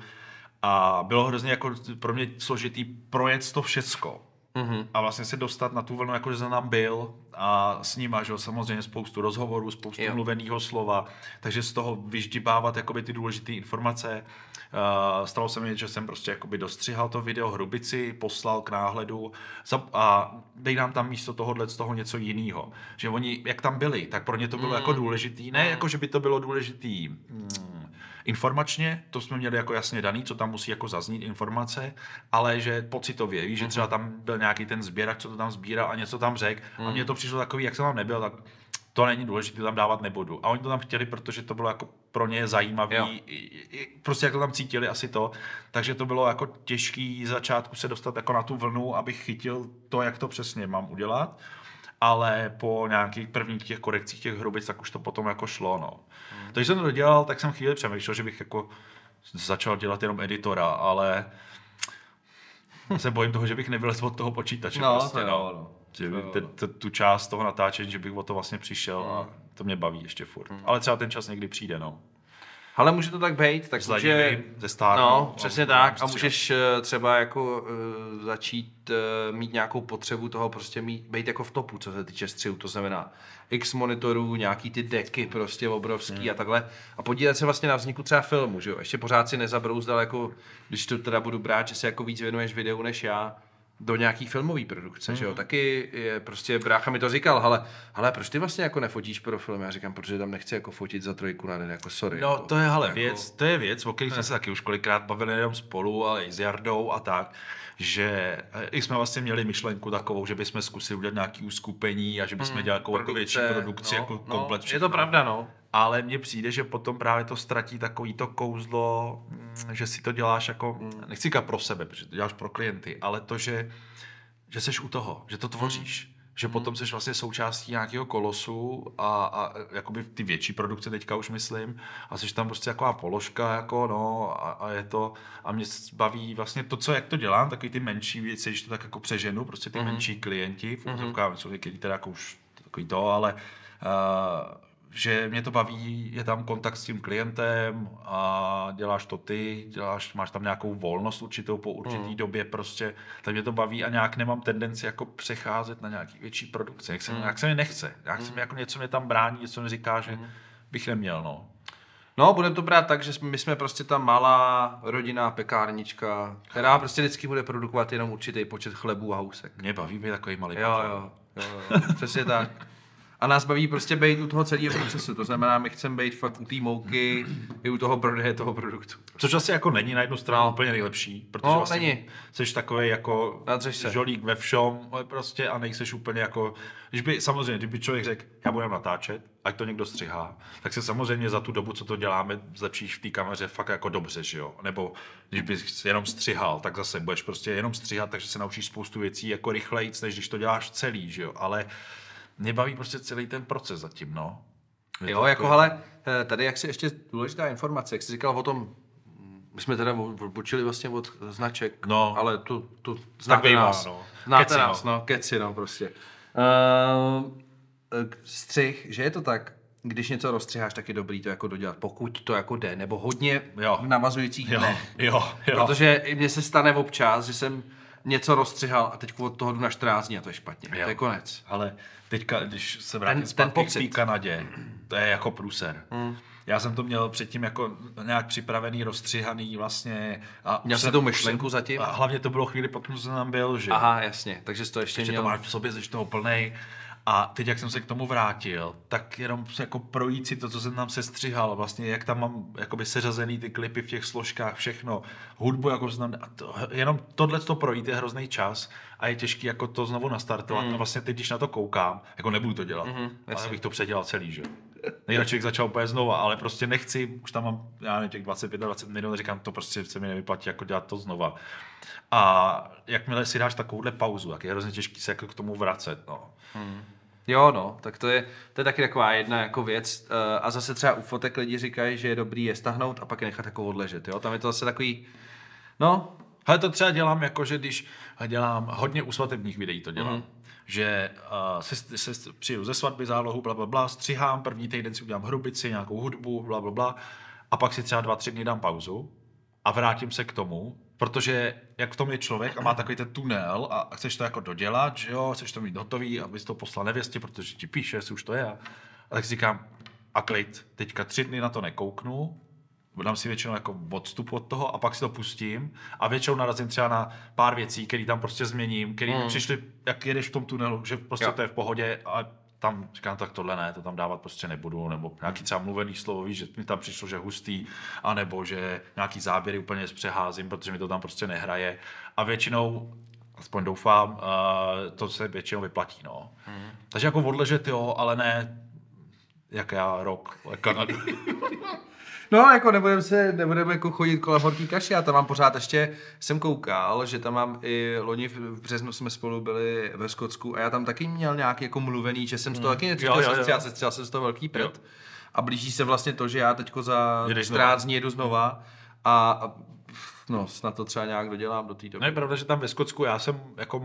A bylo hrozně jako pro mě složitý projet to všecko. Mm-hmm. A vlastně se dostat na tu vlnu, jako že nám byl a s ním že samozřejmě spoustu rozhovorů, spoustu jo. mluveného slova, takže z toho vyždibávat jakoby ty důležité informace. Uh, stalo se mi, že jsem prostě jakoby dostřihal to video hrubici, poslal k náhledu a dej nám tam místo tohohle z toho něco jiného. Že oni, jak tam byli, tak pro ně to bylo jako mm. jako důležitý. Ne, mm. jako že by to bylo důležitý. Mm Informačně to jsme měli jako jasně daný, co tam musí jako zaznít informace, ale že pocitově, víš, že třeba tam byl nějaký ten sběrač, co to tam sbíral a něco tam řekl a hmm. mně to přišlo takový, jak jsem tam nebyl, tak to není důležité, tam dávat nebudu. A oni to tam chtěli, protože to bylo jako pro ně zajímavé, prostě jak to tam cítili asi to, takže to bylo jako těžký začátku se dostat jako na tu vlnu, abych chytil to, jak to přesně mám udělat ale po nějakých prvních těch korekcích těch hrubic, tak už to potom jako šlo, no. Mm. Takže jsem to dodělal, tak jsem chvíli přemýšlel, že bych jako začal dělat jenom editora, ale se bojím toho, že bych nebyl od toho počítače no, prostě, to no. no. Že by te, te, tu část toho natáčení, že bych o to vlastně přišel a hmm. to mě baví ještě furt. Mm. Ale třeba ten čas někdy přijde, no. Ale může to tak být, tak Zladivy, může... ze No, přesně tak. A můžeš eh, třeba jako uh, začít uh, mít nějakou potřebu toho prostě mít, být jako v topu, co se týče střihu. To znamená x monitorů, nějaký ty deky prostě obrovský hmm. a takhle. A podílet se vlastně na vzniku třeba filmu, že jo. Ještě pořád si nezabrouzdal, jako když to teda budu brát, že se jako víc věnuješ videu než já, do nějaký filmové produkce, mm. že jo, mhm. taky je prostě, brácha mi to říkal, ale, ale proč ty vlastně jako nefotíš pro film? Já říkám, protože tam nechci jako fotit za trojku na den, jako sorry. No jako to je ale jako... věc, to je věc, o které jsme se taky už kolikrát bavili jenom spolu, ale i s Jardou a tak, že eh, i jsme vlastně měli myšlenku takovou, že bychom zkusili udělat nějaký uskupení a že bychom mm, dělali jako, jako větší produkci, no, jako no, komplet no, Je to pravda, no ale mně přijde, že potom právě to ztratí takový to kouzlo, mm, že si to děláš jako, mm, nechci říkat pro sebe, protože to děláš pro klienty, ale to, že, že seš u toho, že to tvoříš. Hmm. Že potom hmm. seš vlastně součástí nějakého kolosu a, a e, jakoby ty větší produkce teďka už myslím a seš tam prostě taková položka jako no a, a je to a mě baví vlastně to, co jak to dělám, takový ty menší věci, když to tak jako přeženu, prostě ty mm. menší klienti, v mm. jsou teda jako už takový to, ale uh, že mě to baví, je tam kontakt s tím klientem a děláš to ty, děláš, máš tam nějakou volnost určitou po určitý mm. době prostě, tak mě to baví a nějak nemám tendenci jako přecházet na nějaký větší produkce, jak se, mm. jak se mi nechce, jak mm. se mi hmm. jako něco mě tam brání, něco mi říká, že mm. bych neměl, no. No, budeme to brát tak, že my jsme prostě ta malá rodinná pekárnička, která prostě vždycky bude produkovat jenom určitý počet chlebů a housek. Mě baví mi takový malý. Jo, jo, jo, jo, přesně tak. A nás baví prostě být u toho celého procesu. To znamená, my chceme být fakt u té mouky i u toho prodeje toho produktu. Což asi jako není na jednu stranu úplně nejlepší, protože no, vlastně není. jsi takový jako se. žolík ve všem, ale prostě a nejseš úplně jako, když by samozřejmě, kdyby člověk řekl, já budu natáčet, ať to někdo střihá, tak se samozřejmě za tu dobu, co to děláme, zlepšíš v té kameře fakt jako dobře, že jo? Nebo když bys jenom střihal, tak zase budeš prostě jenom střihat, takže se naučíš spoustu věcí jako rychleji, než když to děláš celý, že jo? Ale mě baví prostě celý ten proces zatím, no. Je jo, jako, ale eh, tady jak si ještě důležitá informace, jak jsi říkal o tom, my jsme teda odbočili vlastně od značek, no, ale tu, tu znáte tak bývá, nás, no, no. znáte keci, nás, no. no, keci, no, prostě. Uh, střih, že je to tak, když něco rozstřiháš, tak je dobrý to jako dodělat, pokud to jako jde, nebo hodně jo. v navazujících jo. dnech. Jo, jo. Protože i mně se stane občas, že jsem něco rozstřihal a teď od toho jdu na 14 dní a to je špatně. Jo. To je konec. Ale teďka, když se vrátím ten, zpátky ten pocit. k Kanadě, to je jako průser. Mm. Já jsem to měl předtím jako nějak připravený, rozstřihaný vlastně. A měl jsem tu myšlenku jsem, zatím? A hlavně to bylo chvíli potom, jsem tam byl, že? Aha, jasně, takže to ještě, ještě měl. to máš v sobě, jsi toho plnej a teď, jak jsem se k tomu vrátil, tak jenom jako projít si to, co jsem tam sestřihal, vlastně jak tam mám jakoby seřazený ty klipy v těch složkách, všechno, hudbu, jako znam, a to, jenom tohle to projít je hrozný čas a je těžký jako to znovu nastartovat. Mm. A vlastně teď, když na to koukám, jako nebudu to dělat, mm-hmm, ale bych to předělal celý, že? Nejradši bych začal úplně znova, ale prostě nechci, už tam mám, já nevím, těch 25 20 minut, říkám, to prostě se mi nevyplatí jako dělat to znova. A jakmile si dáš takovouhle pauzu, tak je hrozně těžký se jako k tomu vracet, no. Mm. Jo, no, tak to je, to je taky taková jedna jako věc. Eh, a zase třeba u fotek lidi říkají, že je dobrý je stahnout a pak je nechat jako odležet, jo. Tam je to zase takový, no. Ale to třeba dělám jako, že když dělám hodně u svatebních videí to dělám. Mm. Že uh, se, se, se, přijdu ze svatby, zálohu, bla, bla, bla, střihám, první týden si udělám hrubici, nějakou hudbu, bla, bla, bla. A pak si třeba dva, tři dny dám pauzu a vrátím se k tomu protože jak v tom je člověk a má takový ten tunel a chceš to jako dodělat, že jo, chceš to mít hotový, abys to poslal nevěstě, protože ti píše, jestli už to je. A tak si říkám, a klid, teďka tři dny na to nekouknu, dám si většinou jako odstup od toho a pak si to pustím a většinou narazím třeba na pár věcí, které tam prostě změním, které mm. přišly, jak jedeš v tom tunelu, že prostě jo. to je v pohodě a tam říkám, tak tohle ne, to tam dávat prostě nebudu, nebo nějaký třeba mluvený slovo, víš, že mi tam přišlo, že hustý, anebo že nějaký záběry úplně zpřeházím, protože mi to tam prostě nehraje. A většinou aspoň doufám, eh, to se většinou vyplatí, no. Mm. Takže jako odležet, jo, ale ne, jak já, rok, Kanadu. (laughs) No, jako nebudeme se, nebudeme jako chodit kolem horký kaši, já tam mám pořád ještě, jsem koukal, že tam mám i loni v březnu jsme spolu byli ve Skotsku a já tam taky měl nějaký jako mluvený, že jsem z toho hmm. taky něco chtěl sestřel, sestřel jsem z toho velký prd. Jo. A blíží se vlastně to, že já teďko za 14 dní jedu znova a, a No, snad to třeba nějak dodělám do té doby. No je pravda, že tam ve Skotsku já jsem jako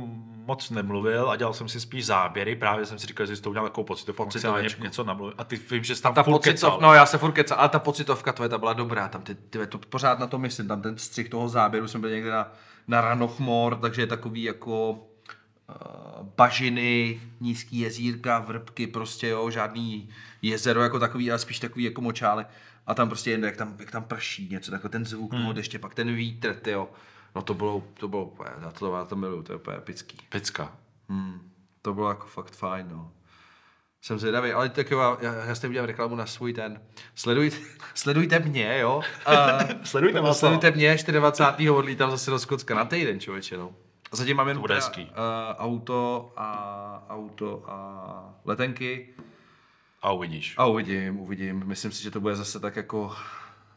moc nemluvil a dělal jsem si spíš záběry, právě jsem si říkal, že jsi to udělal jako pocitovku, pocitovku. Ně, něco namluvil. A ty vím, že jsi tam ta furt pocitov, kecal. No já se furt kecal, ale ta pocitovka tvoje ta byla dobrá, tam ty, ty, to pořád na to myslím, tam ten střih toho záběru jsem byl někde na, na Ranochmor, takže je takový jako uh, bažiny, nízký jezírka, vrbky, prostě jo, žádný jezero jako takový, ale spíš takový jako močále a tam prostě jen, jak tam, jak tam prší něco, takový ten zvuk hmm. toho deště, pak ten vítr, jo. No to bylo, to bylo já to, já to miluju, to je úplně epický. Picka. Hmm. To bylo jako fakt fajn, no. Jsem zvědavý, ale jo, já, já jsem udělal reklamu na svůj ten. Sledujte, (laughs) sledujte mě, jo. Uh, (laughs) sledujte, (laughs) vás, sledujte mě, 24. tam zase do Skotska na týden, člověče, no. Zatím mám jen eh, auto a auto a letenky. A uvidíš. A uvidím, uvidím. Myslím si, že to bude zase tak jako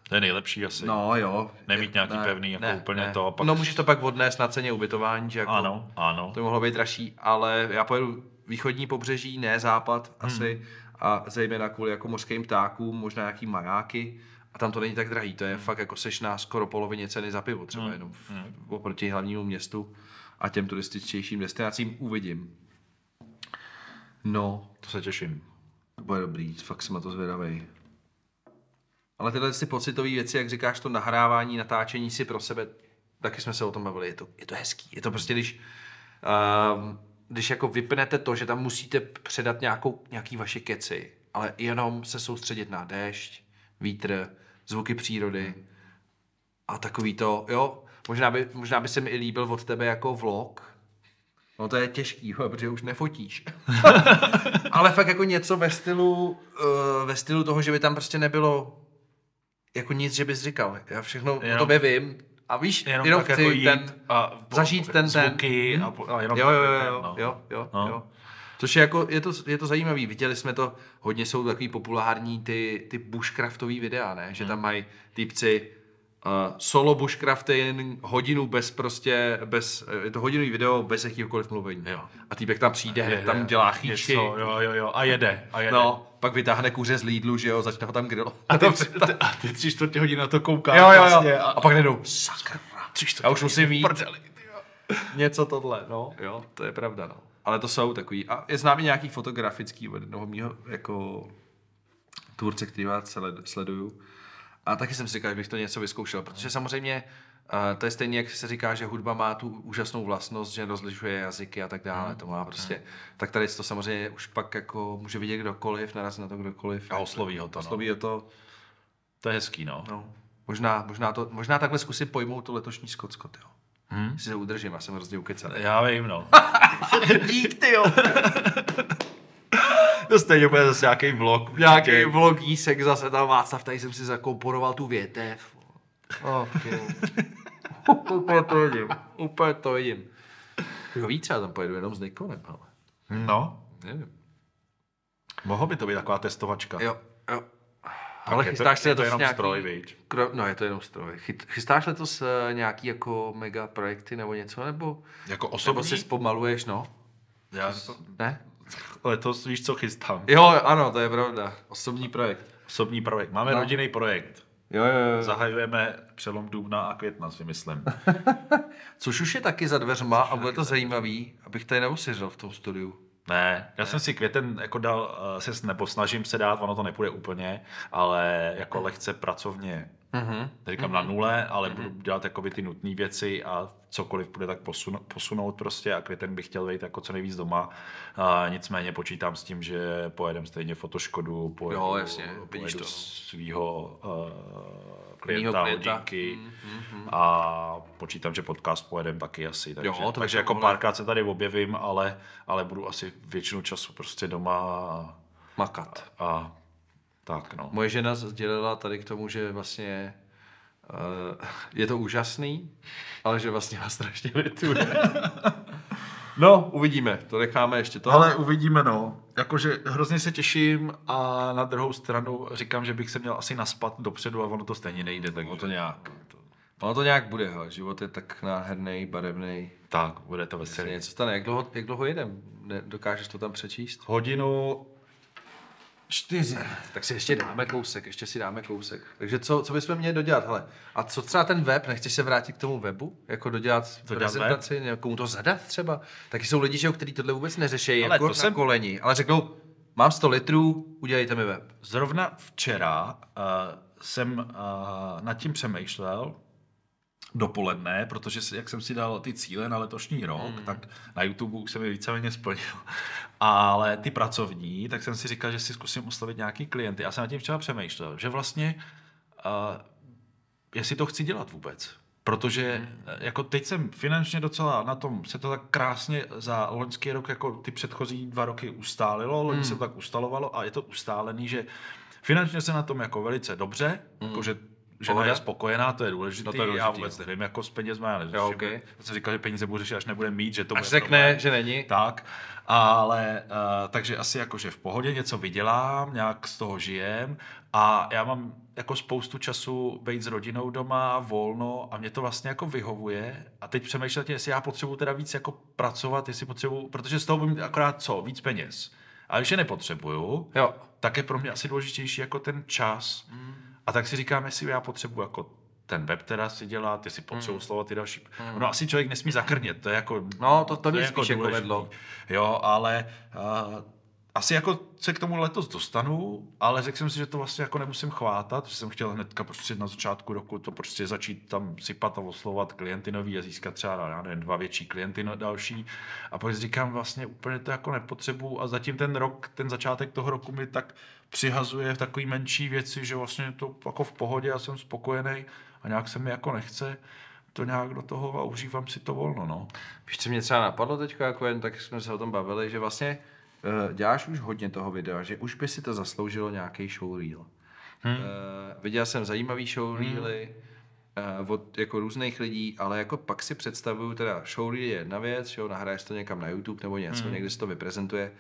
to je nejlepší asi. No jo. Nemít nějaký ne, pevný, jako ne, úplně ne. to. Pak... No můžeš to pak odnést na ceně ubytování, že jako ano, ano. to mohlo být dražší, ale já pojedu východní pobřeží, ne západ hmm. asi a zejména kvůli jako mořským ptákům, možná nějaký majáky a tam to není tak drahý, to je hmm. fakt jako seš na skoro polovině ceny za pivo třeba hmm. jenom v, hmm. oproti hlavnímu městu a těm turističtějším destinacím uvidím. No. To se těším. To bude dobrý, fakt jsem na to zvědavý. Ale tyhle ty pocitové věci, jak říkáš, to nahrávání, natáčení si pro sebe, taky jsme se o tom bavili, je to, je to hezký. Je to prostě, když, um, když jako vypnete to, že tam musíte předat nějakou, nějaký vaše keci, ale jenom se soustředit na déšť, vítr, zvuky přírody hmm. a takový to, jo, možná by, možná by se mi i líbil od tebe jako vlog, No to je těžký, protože už nefotíš. (laughs) Ale fakt jako něco ve stylu, eh, ve stylu toho, že by tam prostě nebylo jako nic, že bys říkal. Já všechno jenom, o tobě vím a víš, jenom, jenom chci jako jít ten, a po, zažít ten zvuky ten. Hmm. A, a jenom jo, jo, jo, ten, no. jo, jo, no. jo. Což je, jako, je, to, je to zajímavý. Viděli jsme to, hodně jsou takový populární ty, ty bushcraftový videa, ne? Že tam hmm. mají typci Uh, solo bushcraft je hodinu bez prostě, bez, je to hodinový video bez jakýhokoliv mluvení. Jo. A týpek tam přijde, jede, tam dělá chýči. Něco, jo, jo, jo, a jede, a jede. No, pak vytáhne kuře z Lidlu, že jo, začne ho tam grilovat. A ty, ta, a ty tři čtvrtě hodiny na to kouká. Jo, jo, jo. Vlastně, a, a, pak jdou, sakra, tři čtvrtě Já už musím jít. Prdeli, Něco tohle, no. Jo, to je pravda, no. Ale to jsou takový, a je známý nějaký fotografický od jednoho mýho, jako tvůrce, který vás sleduju, a taky jsem si říkal, že bych to něco vyzkoušel, protože samozřejmě Uh, to je stejně, jak se říká, že hudba má tu úžasnou vlastnost, že rozlišuje jazyky a tak dále. Mm. To má prostě. Mm. Tak tady to samozřejmě už pak jako může vidět kdokoliv, naraz na to kdokoliv. A osloví ho to. No. Osloví no. to. To je hezký, no. no. Možná, možná, to, možná takhle zkusím pojmout to letošní Skotsko, jo. Hmm? Si se udržím, já jsem hrozně ukecaný. Já vím, no. (laughs) Dík, ty jo. (laughs) To stejně bude zase nějaký vlog. Nějaký vlog jísek zase tam Václav, tady jsem si zakomponoval tu větev. Okay. (laughs) Úplně to vidím. Úplně to vidím. Jo, ví, třeba tam pojedu jenom s Nikonem, ale. No. Nevím. Mohlo by to být taková testovačka. Jo, jo. Ale je chystáš to, je to jenom nějaký, stroj, víč? Kro, no, je to jenom stroj. Chyt, chystáš letos eh, nějaký jako mega projekty nebo něco, nebo... Jako osobní? Nebo si zpomaluješ, no? Já to... Ne? letos víš, co chystám. Jo, ano, to je pravda. Osobní projekt. Osobní projekt. Máme no. rodinný projekt. Jo, jo, jo. Zahajujeme přelom dubna a května, si myslím. (laughs) Což už je taky za dveřma Což a bude to zajímavý, abych tady neusiřil v tom studiu. Ne, já ne. jsem si květen jako dal, eh, se neposnažím se dát, ono to nepůjde úplně, ale jako lehce pracovně. Mm-hmm. Říkám mm-hmm. na mhm. nule, ale mm-hmm. budu dělat jakoby ty nutné věci a cokoliv bude tak posun, posunout prostě a květen bych chtěl vejít jako co nejvíc doma. A nicméně počítám s tím, že pojedem stejně fotoškodu, pojedu, jo, jasně, pojedu no. svýho uh, klienta, klienta. hodinky mm, mm, mm. a počítám, že podcast pojedem taky asi. Takže, jo, takže jako párkrát se tady objevím, ale, ale budu asi většinu času prostě doma a, makat. A, a tak no. Moje žena sdělila tady k tomu, že vlastně uh, je to úžasný, ale že vlastně vás strašně lituje. (laughs) no, uvidíme, to necháme ještě to. Ale uvidíme, no jakože hrozně se těším a na druhou stranu říkám, že bych se měl asi naspat dopředu a ono to stejně nejde. Tak ono to nějak. Ono to nějak bude, ho. život je tak nádherný, barevný. Tak, bude to veselé. Něco stane. Jak dlouho, jak dlouho jedem? Ne, dokážeš to tam přečíst? Hodinu Čtyři. Tak si ještě dáme kousek, ještě si dáme kousek. Takže co, co bychom měli dodělat? Hele, a co třeba ten web? Nechceš se vrátit k tomu webu? Jako dodělat to prezentaci, někomu to zadat třeba? Tak jsou lidi, že, kteří tohle vůbec neřeší, ale jako to na jsem... koleni. Ale řeknou, mám 100 litrů, udělejte mi web. Zrovna včera uh, jsem uh, nad tím přemýšlel, dopoledne, protože jak jsem si dal ty cíle na letošní rok, hmm. tak na YouTube už jsem je víceméně splnil. (laughs) Ale ty pracovní, tak jsem si říkal, že si zkusím oslovit nějaký klienty. Já jsem nad tím včera přemýšlel, že vlastně, uh, jestli to chci dělat vůbec. Protože hmm. eh, jako teď jsem finančně docela na tom, se to tak krásně za loňský rok, jako ty předchozí dva roky ustálilo, loni hmm. se to tak ustalovalo a je to ustálený, že finančně se na tom jako velice dobře, jako hmm. že že Pohoda? je spokojená, to je důležité. No to je důležitý, já vůbec no. nevím, jako s penězma, ale nevím. Jo, okay. jsem říkal, že peníze bude řešit, až nebude mít, že to až bude řekne, problém. že není. Tak, ale uh, takže asi jako, že v pohodě něco vydělám, nějak z toho žijem a já mám jako spoustu času být s rodinou doma, volno a mě to vlastně jako vyhovuje. A teď přemýšlím, jestli já potřebuji teda víc jako pracovat, jestli potřebuji, protože z toho budu mít akorát co, víc peněz. A když je nepotřebuju, jo. tak je pro mě asi důležitější jako ten čas. Mm a tak si říkám, jestli já potřebuji jako ten web teda si dělat, jestli potřebuji hmm. slova ty další. Hmm. No asi člověk nesmí zakrnět, to je jako... No to, to, to je jako, jako vedlo. Jo, ale uh, asi jako se k tomu letos dostanu, ale řekl jsem si, že to vlastně jako nemusím chvátat, že jsem chtěl hnedka prostě na začátku roku to prostě začít tam sypat a oslovat klienty nový a získat třeba, já nevím, dva větší klienty na další. A pak říkám vlastně úplně to jako nepotřebuju a zatím ten rok, ten začátek toho roku mi tak přihazuje v takové menší věci, že vlastně to jako v pohodě, já jsem spokojený a nějak se mi jako nechce to nějak do toho a užívám si to volno, no. Víš, co mě třeba napadlo teď, jako jen tak jsme se o tom bavili, že vlastně uh, děláš už hodně toho videa, že už by si to zasloužilo nějaký showreel. Hmm. Uh, viděl jsem zajímavý showreely, hmm eh, od jako různých lidí, ale jako pak si představuju, teda showreel je jedna věc, že jo, nahraješ to někam na YouTube nebo něco, mm. někde se to vyprezentuje,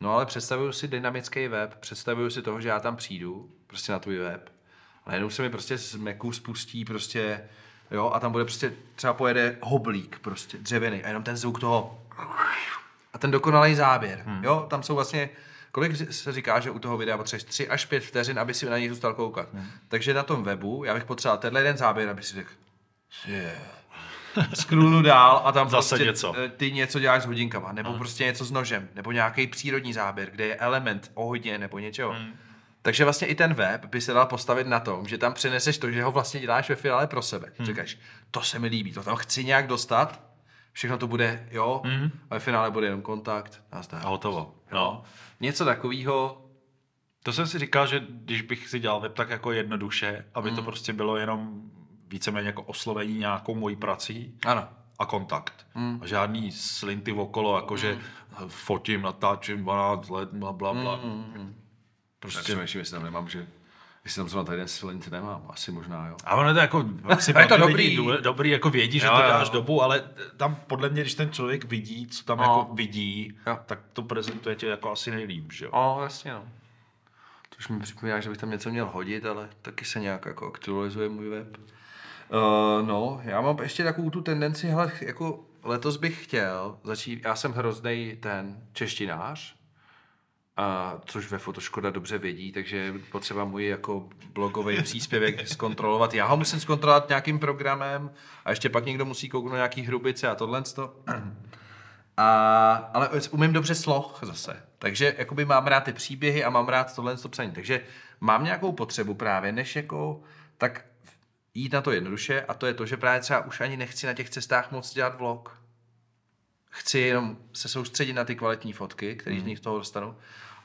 No ale představuju si dynamický web, představuju si toho, že já tam přijdu, prostě na tvůj web, a najednou se mi prostě z Macu spustí prostě, jo, a tam bude prostě, třeba pojede hoblík prostě, dřevěný, a jenom ten zvuk toho a ten dokonalý záběr, hmm. jo, tam jsou vlastně Kolik se říká, že u toho videa potřebuješ 3 až 5 vteřin, aby si na něj zůstal koukat. Hmm. Takže na tom webu já bych potřeboval tenhle jeden záběr, aby si řekl, yeah (laughs) sklunu dál a tam Zase prostě něco. Eh, ty něco děláš s hodinkama, nebo Aha. Hmm. prostě něco s nožem, nebo nějaký přírodní záběr, kde je element o hodině nebo něčeho. Hmm. Takže vlastně i ten web by se dal postavit na tom, že tam přeneseš to, že ho vlastně děláš ve finále pro sebe. Hmm. Říkáš, to se mi líbí, to tam chci nějak dostat, všechno to bude, jo, hmm. a ve finále bude jenom kontakt, nazdar. A hotovo. No. Něco takového to jsem si říkal, že když bych si dělal web tak jako jednoduše, aby hmm. to prostě bylo jenom víceméně jako oslovení nějakou mojí prací. Ano a kontakt. Mm. A žádný slinty okolo, jakože mm. Eh, fotím, natáčím 12 let, bla, bla, bla. Mm. Prostě... Já si tam nemám, že jestli tam zrovna tady slint nemám, asi možná, jo. A ono je to jako, (laughs) asi je to dobrý. Lidi, dobrý, jako vědí, že jo, to dáš jo. dobu, ale tam podle mě, když ten člověk vidí, co tam jo. No. jako vidí, jo. tak to prezentuje tě jako asi nejlíp, že jo. No, jasně, no. už mi připomíná, že bych tam něco měl hodit, ale taky se nějak jako aktualizuje můj web. Uh, no, já mám ještě takovou tu tendenci, hele, jako letos bych chtěl začít, já jsem hrozný ten češtinář, a eh, což ve Fotoškoda dobře vědí, takže potřeba můj jako blogový příspěvek (laughs) zkontrolovat. Já ho musím zkontrolovat nějakým programem a ještě pak někdo musí kouknout nějaký hrubice a tohle. To. (clears throat) A, ale umím dobře sloh zase. Takže jakoby mám rád ty příběhy a mám rád tohle to psaní. Takže mám nějakou potřebu právě, než jako tak jít na to jednoduše a to je to, že právě třeba už ani nechci na těch cestách moc dělat vlog. Chci jenom se soustředit na ty kvalitní fotky, které mm. z mhm. nich z toho dostanu.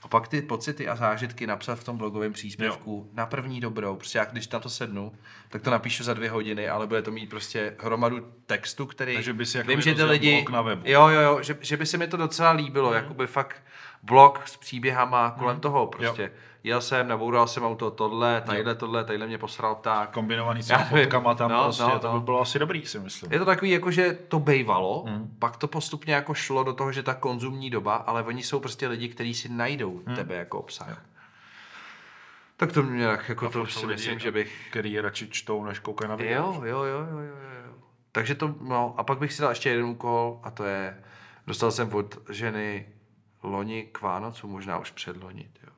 A pak ty pocity a zážitky napsat v tom blogovém příspěvku jo. na první dobrou. Prostě já když na to sednu, tak to napíšu za dvě hodiny, ale bude to mít prostě hromadu textu, který... Takže by si jako vím, že ty lidi... Na webu. Jo, jo, jo, že, že by se mi to docela líbilo, mm. jakoby fakt blok s příběhama kolem hmm. toho prostě. Jo. Jel jsem, naboural jsem auto tohle, tadyhle, tohle, tadyhle mě posral tak. Kombinovaný s fotkama tam no, no prostě, no, to by bylo asi dobrý, si myslím. Je to takový, jako že to bejvalo, hmm. pak to postupně jako šlo do toho, že ta konzumní doba, ale oni jsou prostě lidi, kteří si najdou hmm. tebe jako obsah. Jo. Tak to mě tak, jako a to si myslím, lidi, že bych... Který radši čtou, než koukají na video. Jo, jo, jo, jo, jo. Takže to, no, a pak bych si dal ještě jeden úkol a to je, dostal jsem od ženy loni k Vánocu, možná už předloni, jo.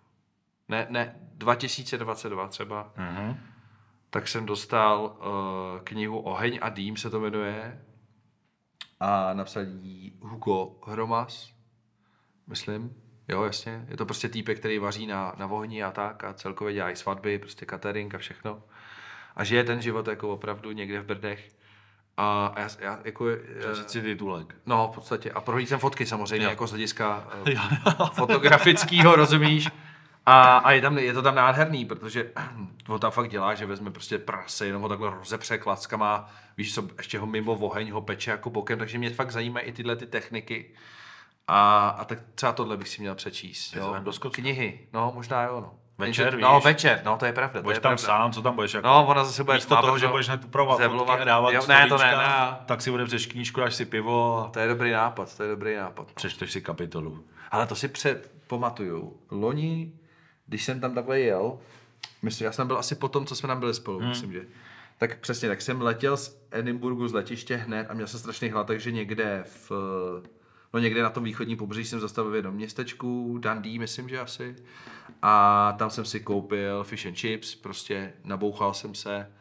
Ne, ne, 2022 třeba. Mm-hmm. Tak jsem dostal uh, knihu Oheň a dým se to jmenuje. A napsal ji Hugo Hromas, myslím. Jo, jasně. Je to prostě týpek, který vaří na, na ohni a tak a celkově dělá i svatby, prostě catering a všechno. A žije ten život jako opravdu někde v Brdech. A, já, já jako... Přeci eh, titulek. No, v podstatě. A prohlíd jsem fotky samozřejmě, jo. jako z hlediska eh, (laughs) fotografického, rozumíš? A, a je, tam, je to tam nádherný, protože to (clears throat) tam fakt dělá, že vezme prostě prase, jenom ho takhle rozepře klackama, víš, co, ještě ho mimo oheň ho peče jako bokem, takže mě fakt zajímají i tyhle ty techniky. A, a tak třeba tohle bych si měl přečíst. Jo? Do Knihy, no možná jo, no. Večer, no, víš? No, večer, no, to je pravda. Budeš tam pravda. sám, co tam budeš? Jako, no, ona zase bude Místo toho, že budeš hned upravovat a dávat jo, ne, to ne, ne. tak si otevřeš knížku, dáš si pivo. To je dobrý nápad, to je dobrý nápad. No. Přečteš si kapitolu. Ale to si před, pamatuju, loni, když jsem tam takhle jel, myslím, já jsem byl asi po tom, co jsme tam byli spolu, hmm. myslím, že. Tak přesně, tak jsem letěl z Edinburgu z letiště hned a měl jsem strašný hlad, takže někde v No někde na tom východním pobřeží jsem zastavil v jednom městečku, Dundee myslím, že asi. A tam jsem si koupil fish and chips, prostě nabouchal jsem se.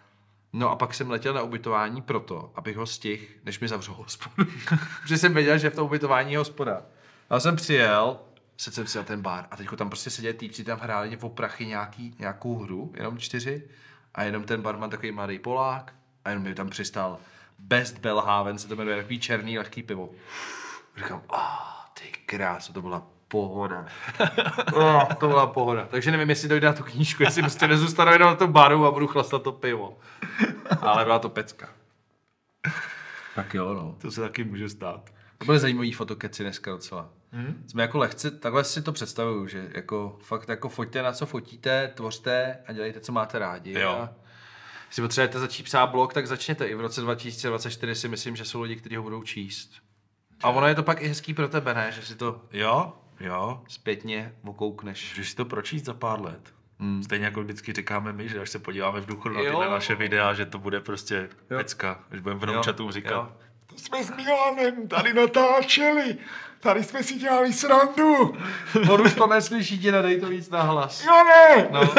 No a pak jsem letěl na ubytování proto, abych ho stihl, než mi zavřou hospodu. (laughs) Protože jsem věděl, že v tom ubytování je hospoda. A jsem přijel, sedl jsem si na ten bar a teď tam prostě seděli týpci, tam hráli po prachy nějaký, nějakou hru, jenom čtyři. A jenom ten barman, takový mladý Polák, a jenom mi tam přistál Best Belhaven, se to jmenuje, takový černý lehký pivo. Říkám, a oh, ty krásu, to byla pohoda. oh, (laughs) to byla pohoda. Takže nevím, jestli dojde na tu knížku, jestli prostě nezůstanu jenom na tom baru a budu chlastat to pivo. Ale byla to pecka. Tak jo, no. To se taky může stát. To byly zajímavý fotokeci dneska docela. Mm-hmm. Jsme jako lehce, takhle si to představuju, že jako fakt jako foťte na co fotíte, tvořte a dělejte, co máte rádi. Jo. A jestli potřebujete začít psát blog, tak začněte. I v roce 2024 si myslím, že jsou lidi, kteří ho budou číst. A ono je to pak i hezký pro tebe, ne? Že si to Jo, jo. zpětně okoukneš. Můžeš si to pročíst za pár let. Hmm. Stejně jako vždycky říkáme my, že až se podíváme v duchu na tyhle naše videa, že to bude prostě jo. pecka. Až budeme vnoučatům říkat. Jo. To jsme s Milánem tady natáčeli. Tady jsme si dělali srandu. On už to neslyší, ti nedej to víc na hlas. Jo ne! No.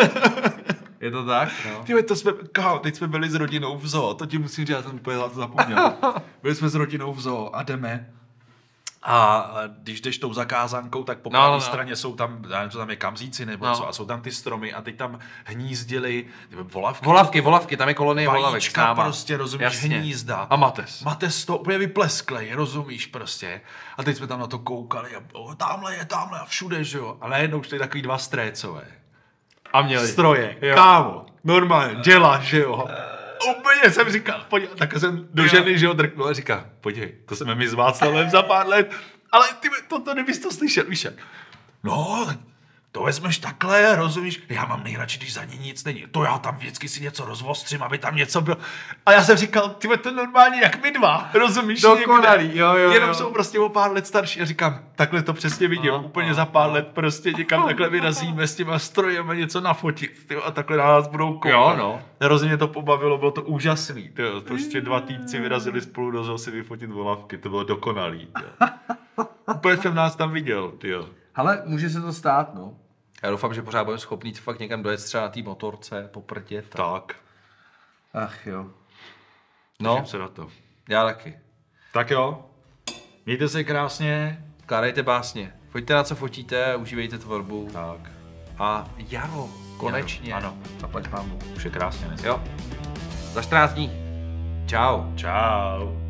Je to tak? No. Tyme, to jsme, kao, teď jsme byli s rodinou v zoo, to ti musím říct, já jsem úplně zapomněl. (laughs) byli jsme s rodinou v zoo a jdeme a když jdeš tou zakázankou, tak po no, no pravé no. straně jsou tam, já nevím, co tam je, kamzíci nebo no. co, a jsou tam ty stromy a teď tam hnízdily volavky. Volavky, volavky, tam je kolonie volavek prostě, rozumíš, Jasně. hnízda. A mates. Mates to úplně vyplesklej, rozumíš prostě. A teď jsme tam na to koukali a oh, tamhle je, tamhle a všude, že jo. A najednou už tady takový dva strécové. A měli. Stroje, jo. kámo, normálně, děla, že jo úplně jsem říkal, pojď, tak jsem do ženy, že ho drknul a říká, podívej, to jsme my s Václavem za pár let, ale ty, to, to nebys to slyšel, víš jak. No, to vezmeš takhle, rozumíš? Já mám nejradši, když za ní nic není. To já tam vždycky si něco rozvostřím, aby tam něco bylo. A já jsem říkal, ty to normálně jak my dva, rozumíš? Dokonalý, jo, jo, Jenom jo. jsou prostě o pár let starší. A říkám, takhle to přesně vidím, a, no, úplně a, no, za pár a, no. let prostě někam takhle vyrazíme s těma a něco nafotit tyjo, a takhle na nás budou koukat. Jo, no. Hrozně to pobavilo, bylo to úžasný. Tyjo. Prostě dva mm. týpci vyrazili spolu do zoo si vyfotit volavky, to bylo dokonalý. Tyjo. Úplně jsem nás tam viděl, tyjo. Ale může se to stát, no. Já doufám, že pořád budeme schopni fakt někam dojet třeba na té motorce, poprtě. Tak. tak. Ach jo. No. Těším se na to. Já taky. Tak jo. Mějte se krásně. Kládejte básně. Pojďte na co fotíte, užívejte tvorbu. Tak. A jaro, konečně. Jaro, ano. Zaplať vám. Už je krásně, ne? Jo. Za 14 dní. Čau. Čau.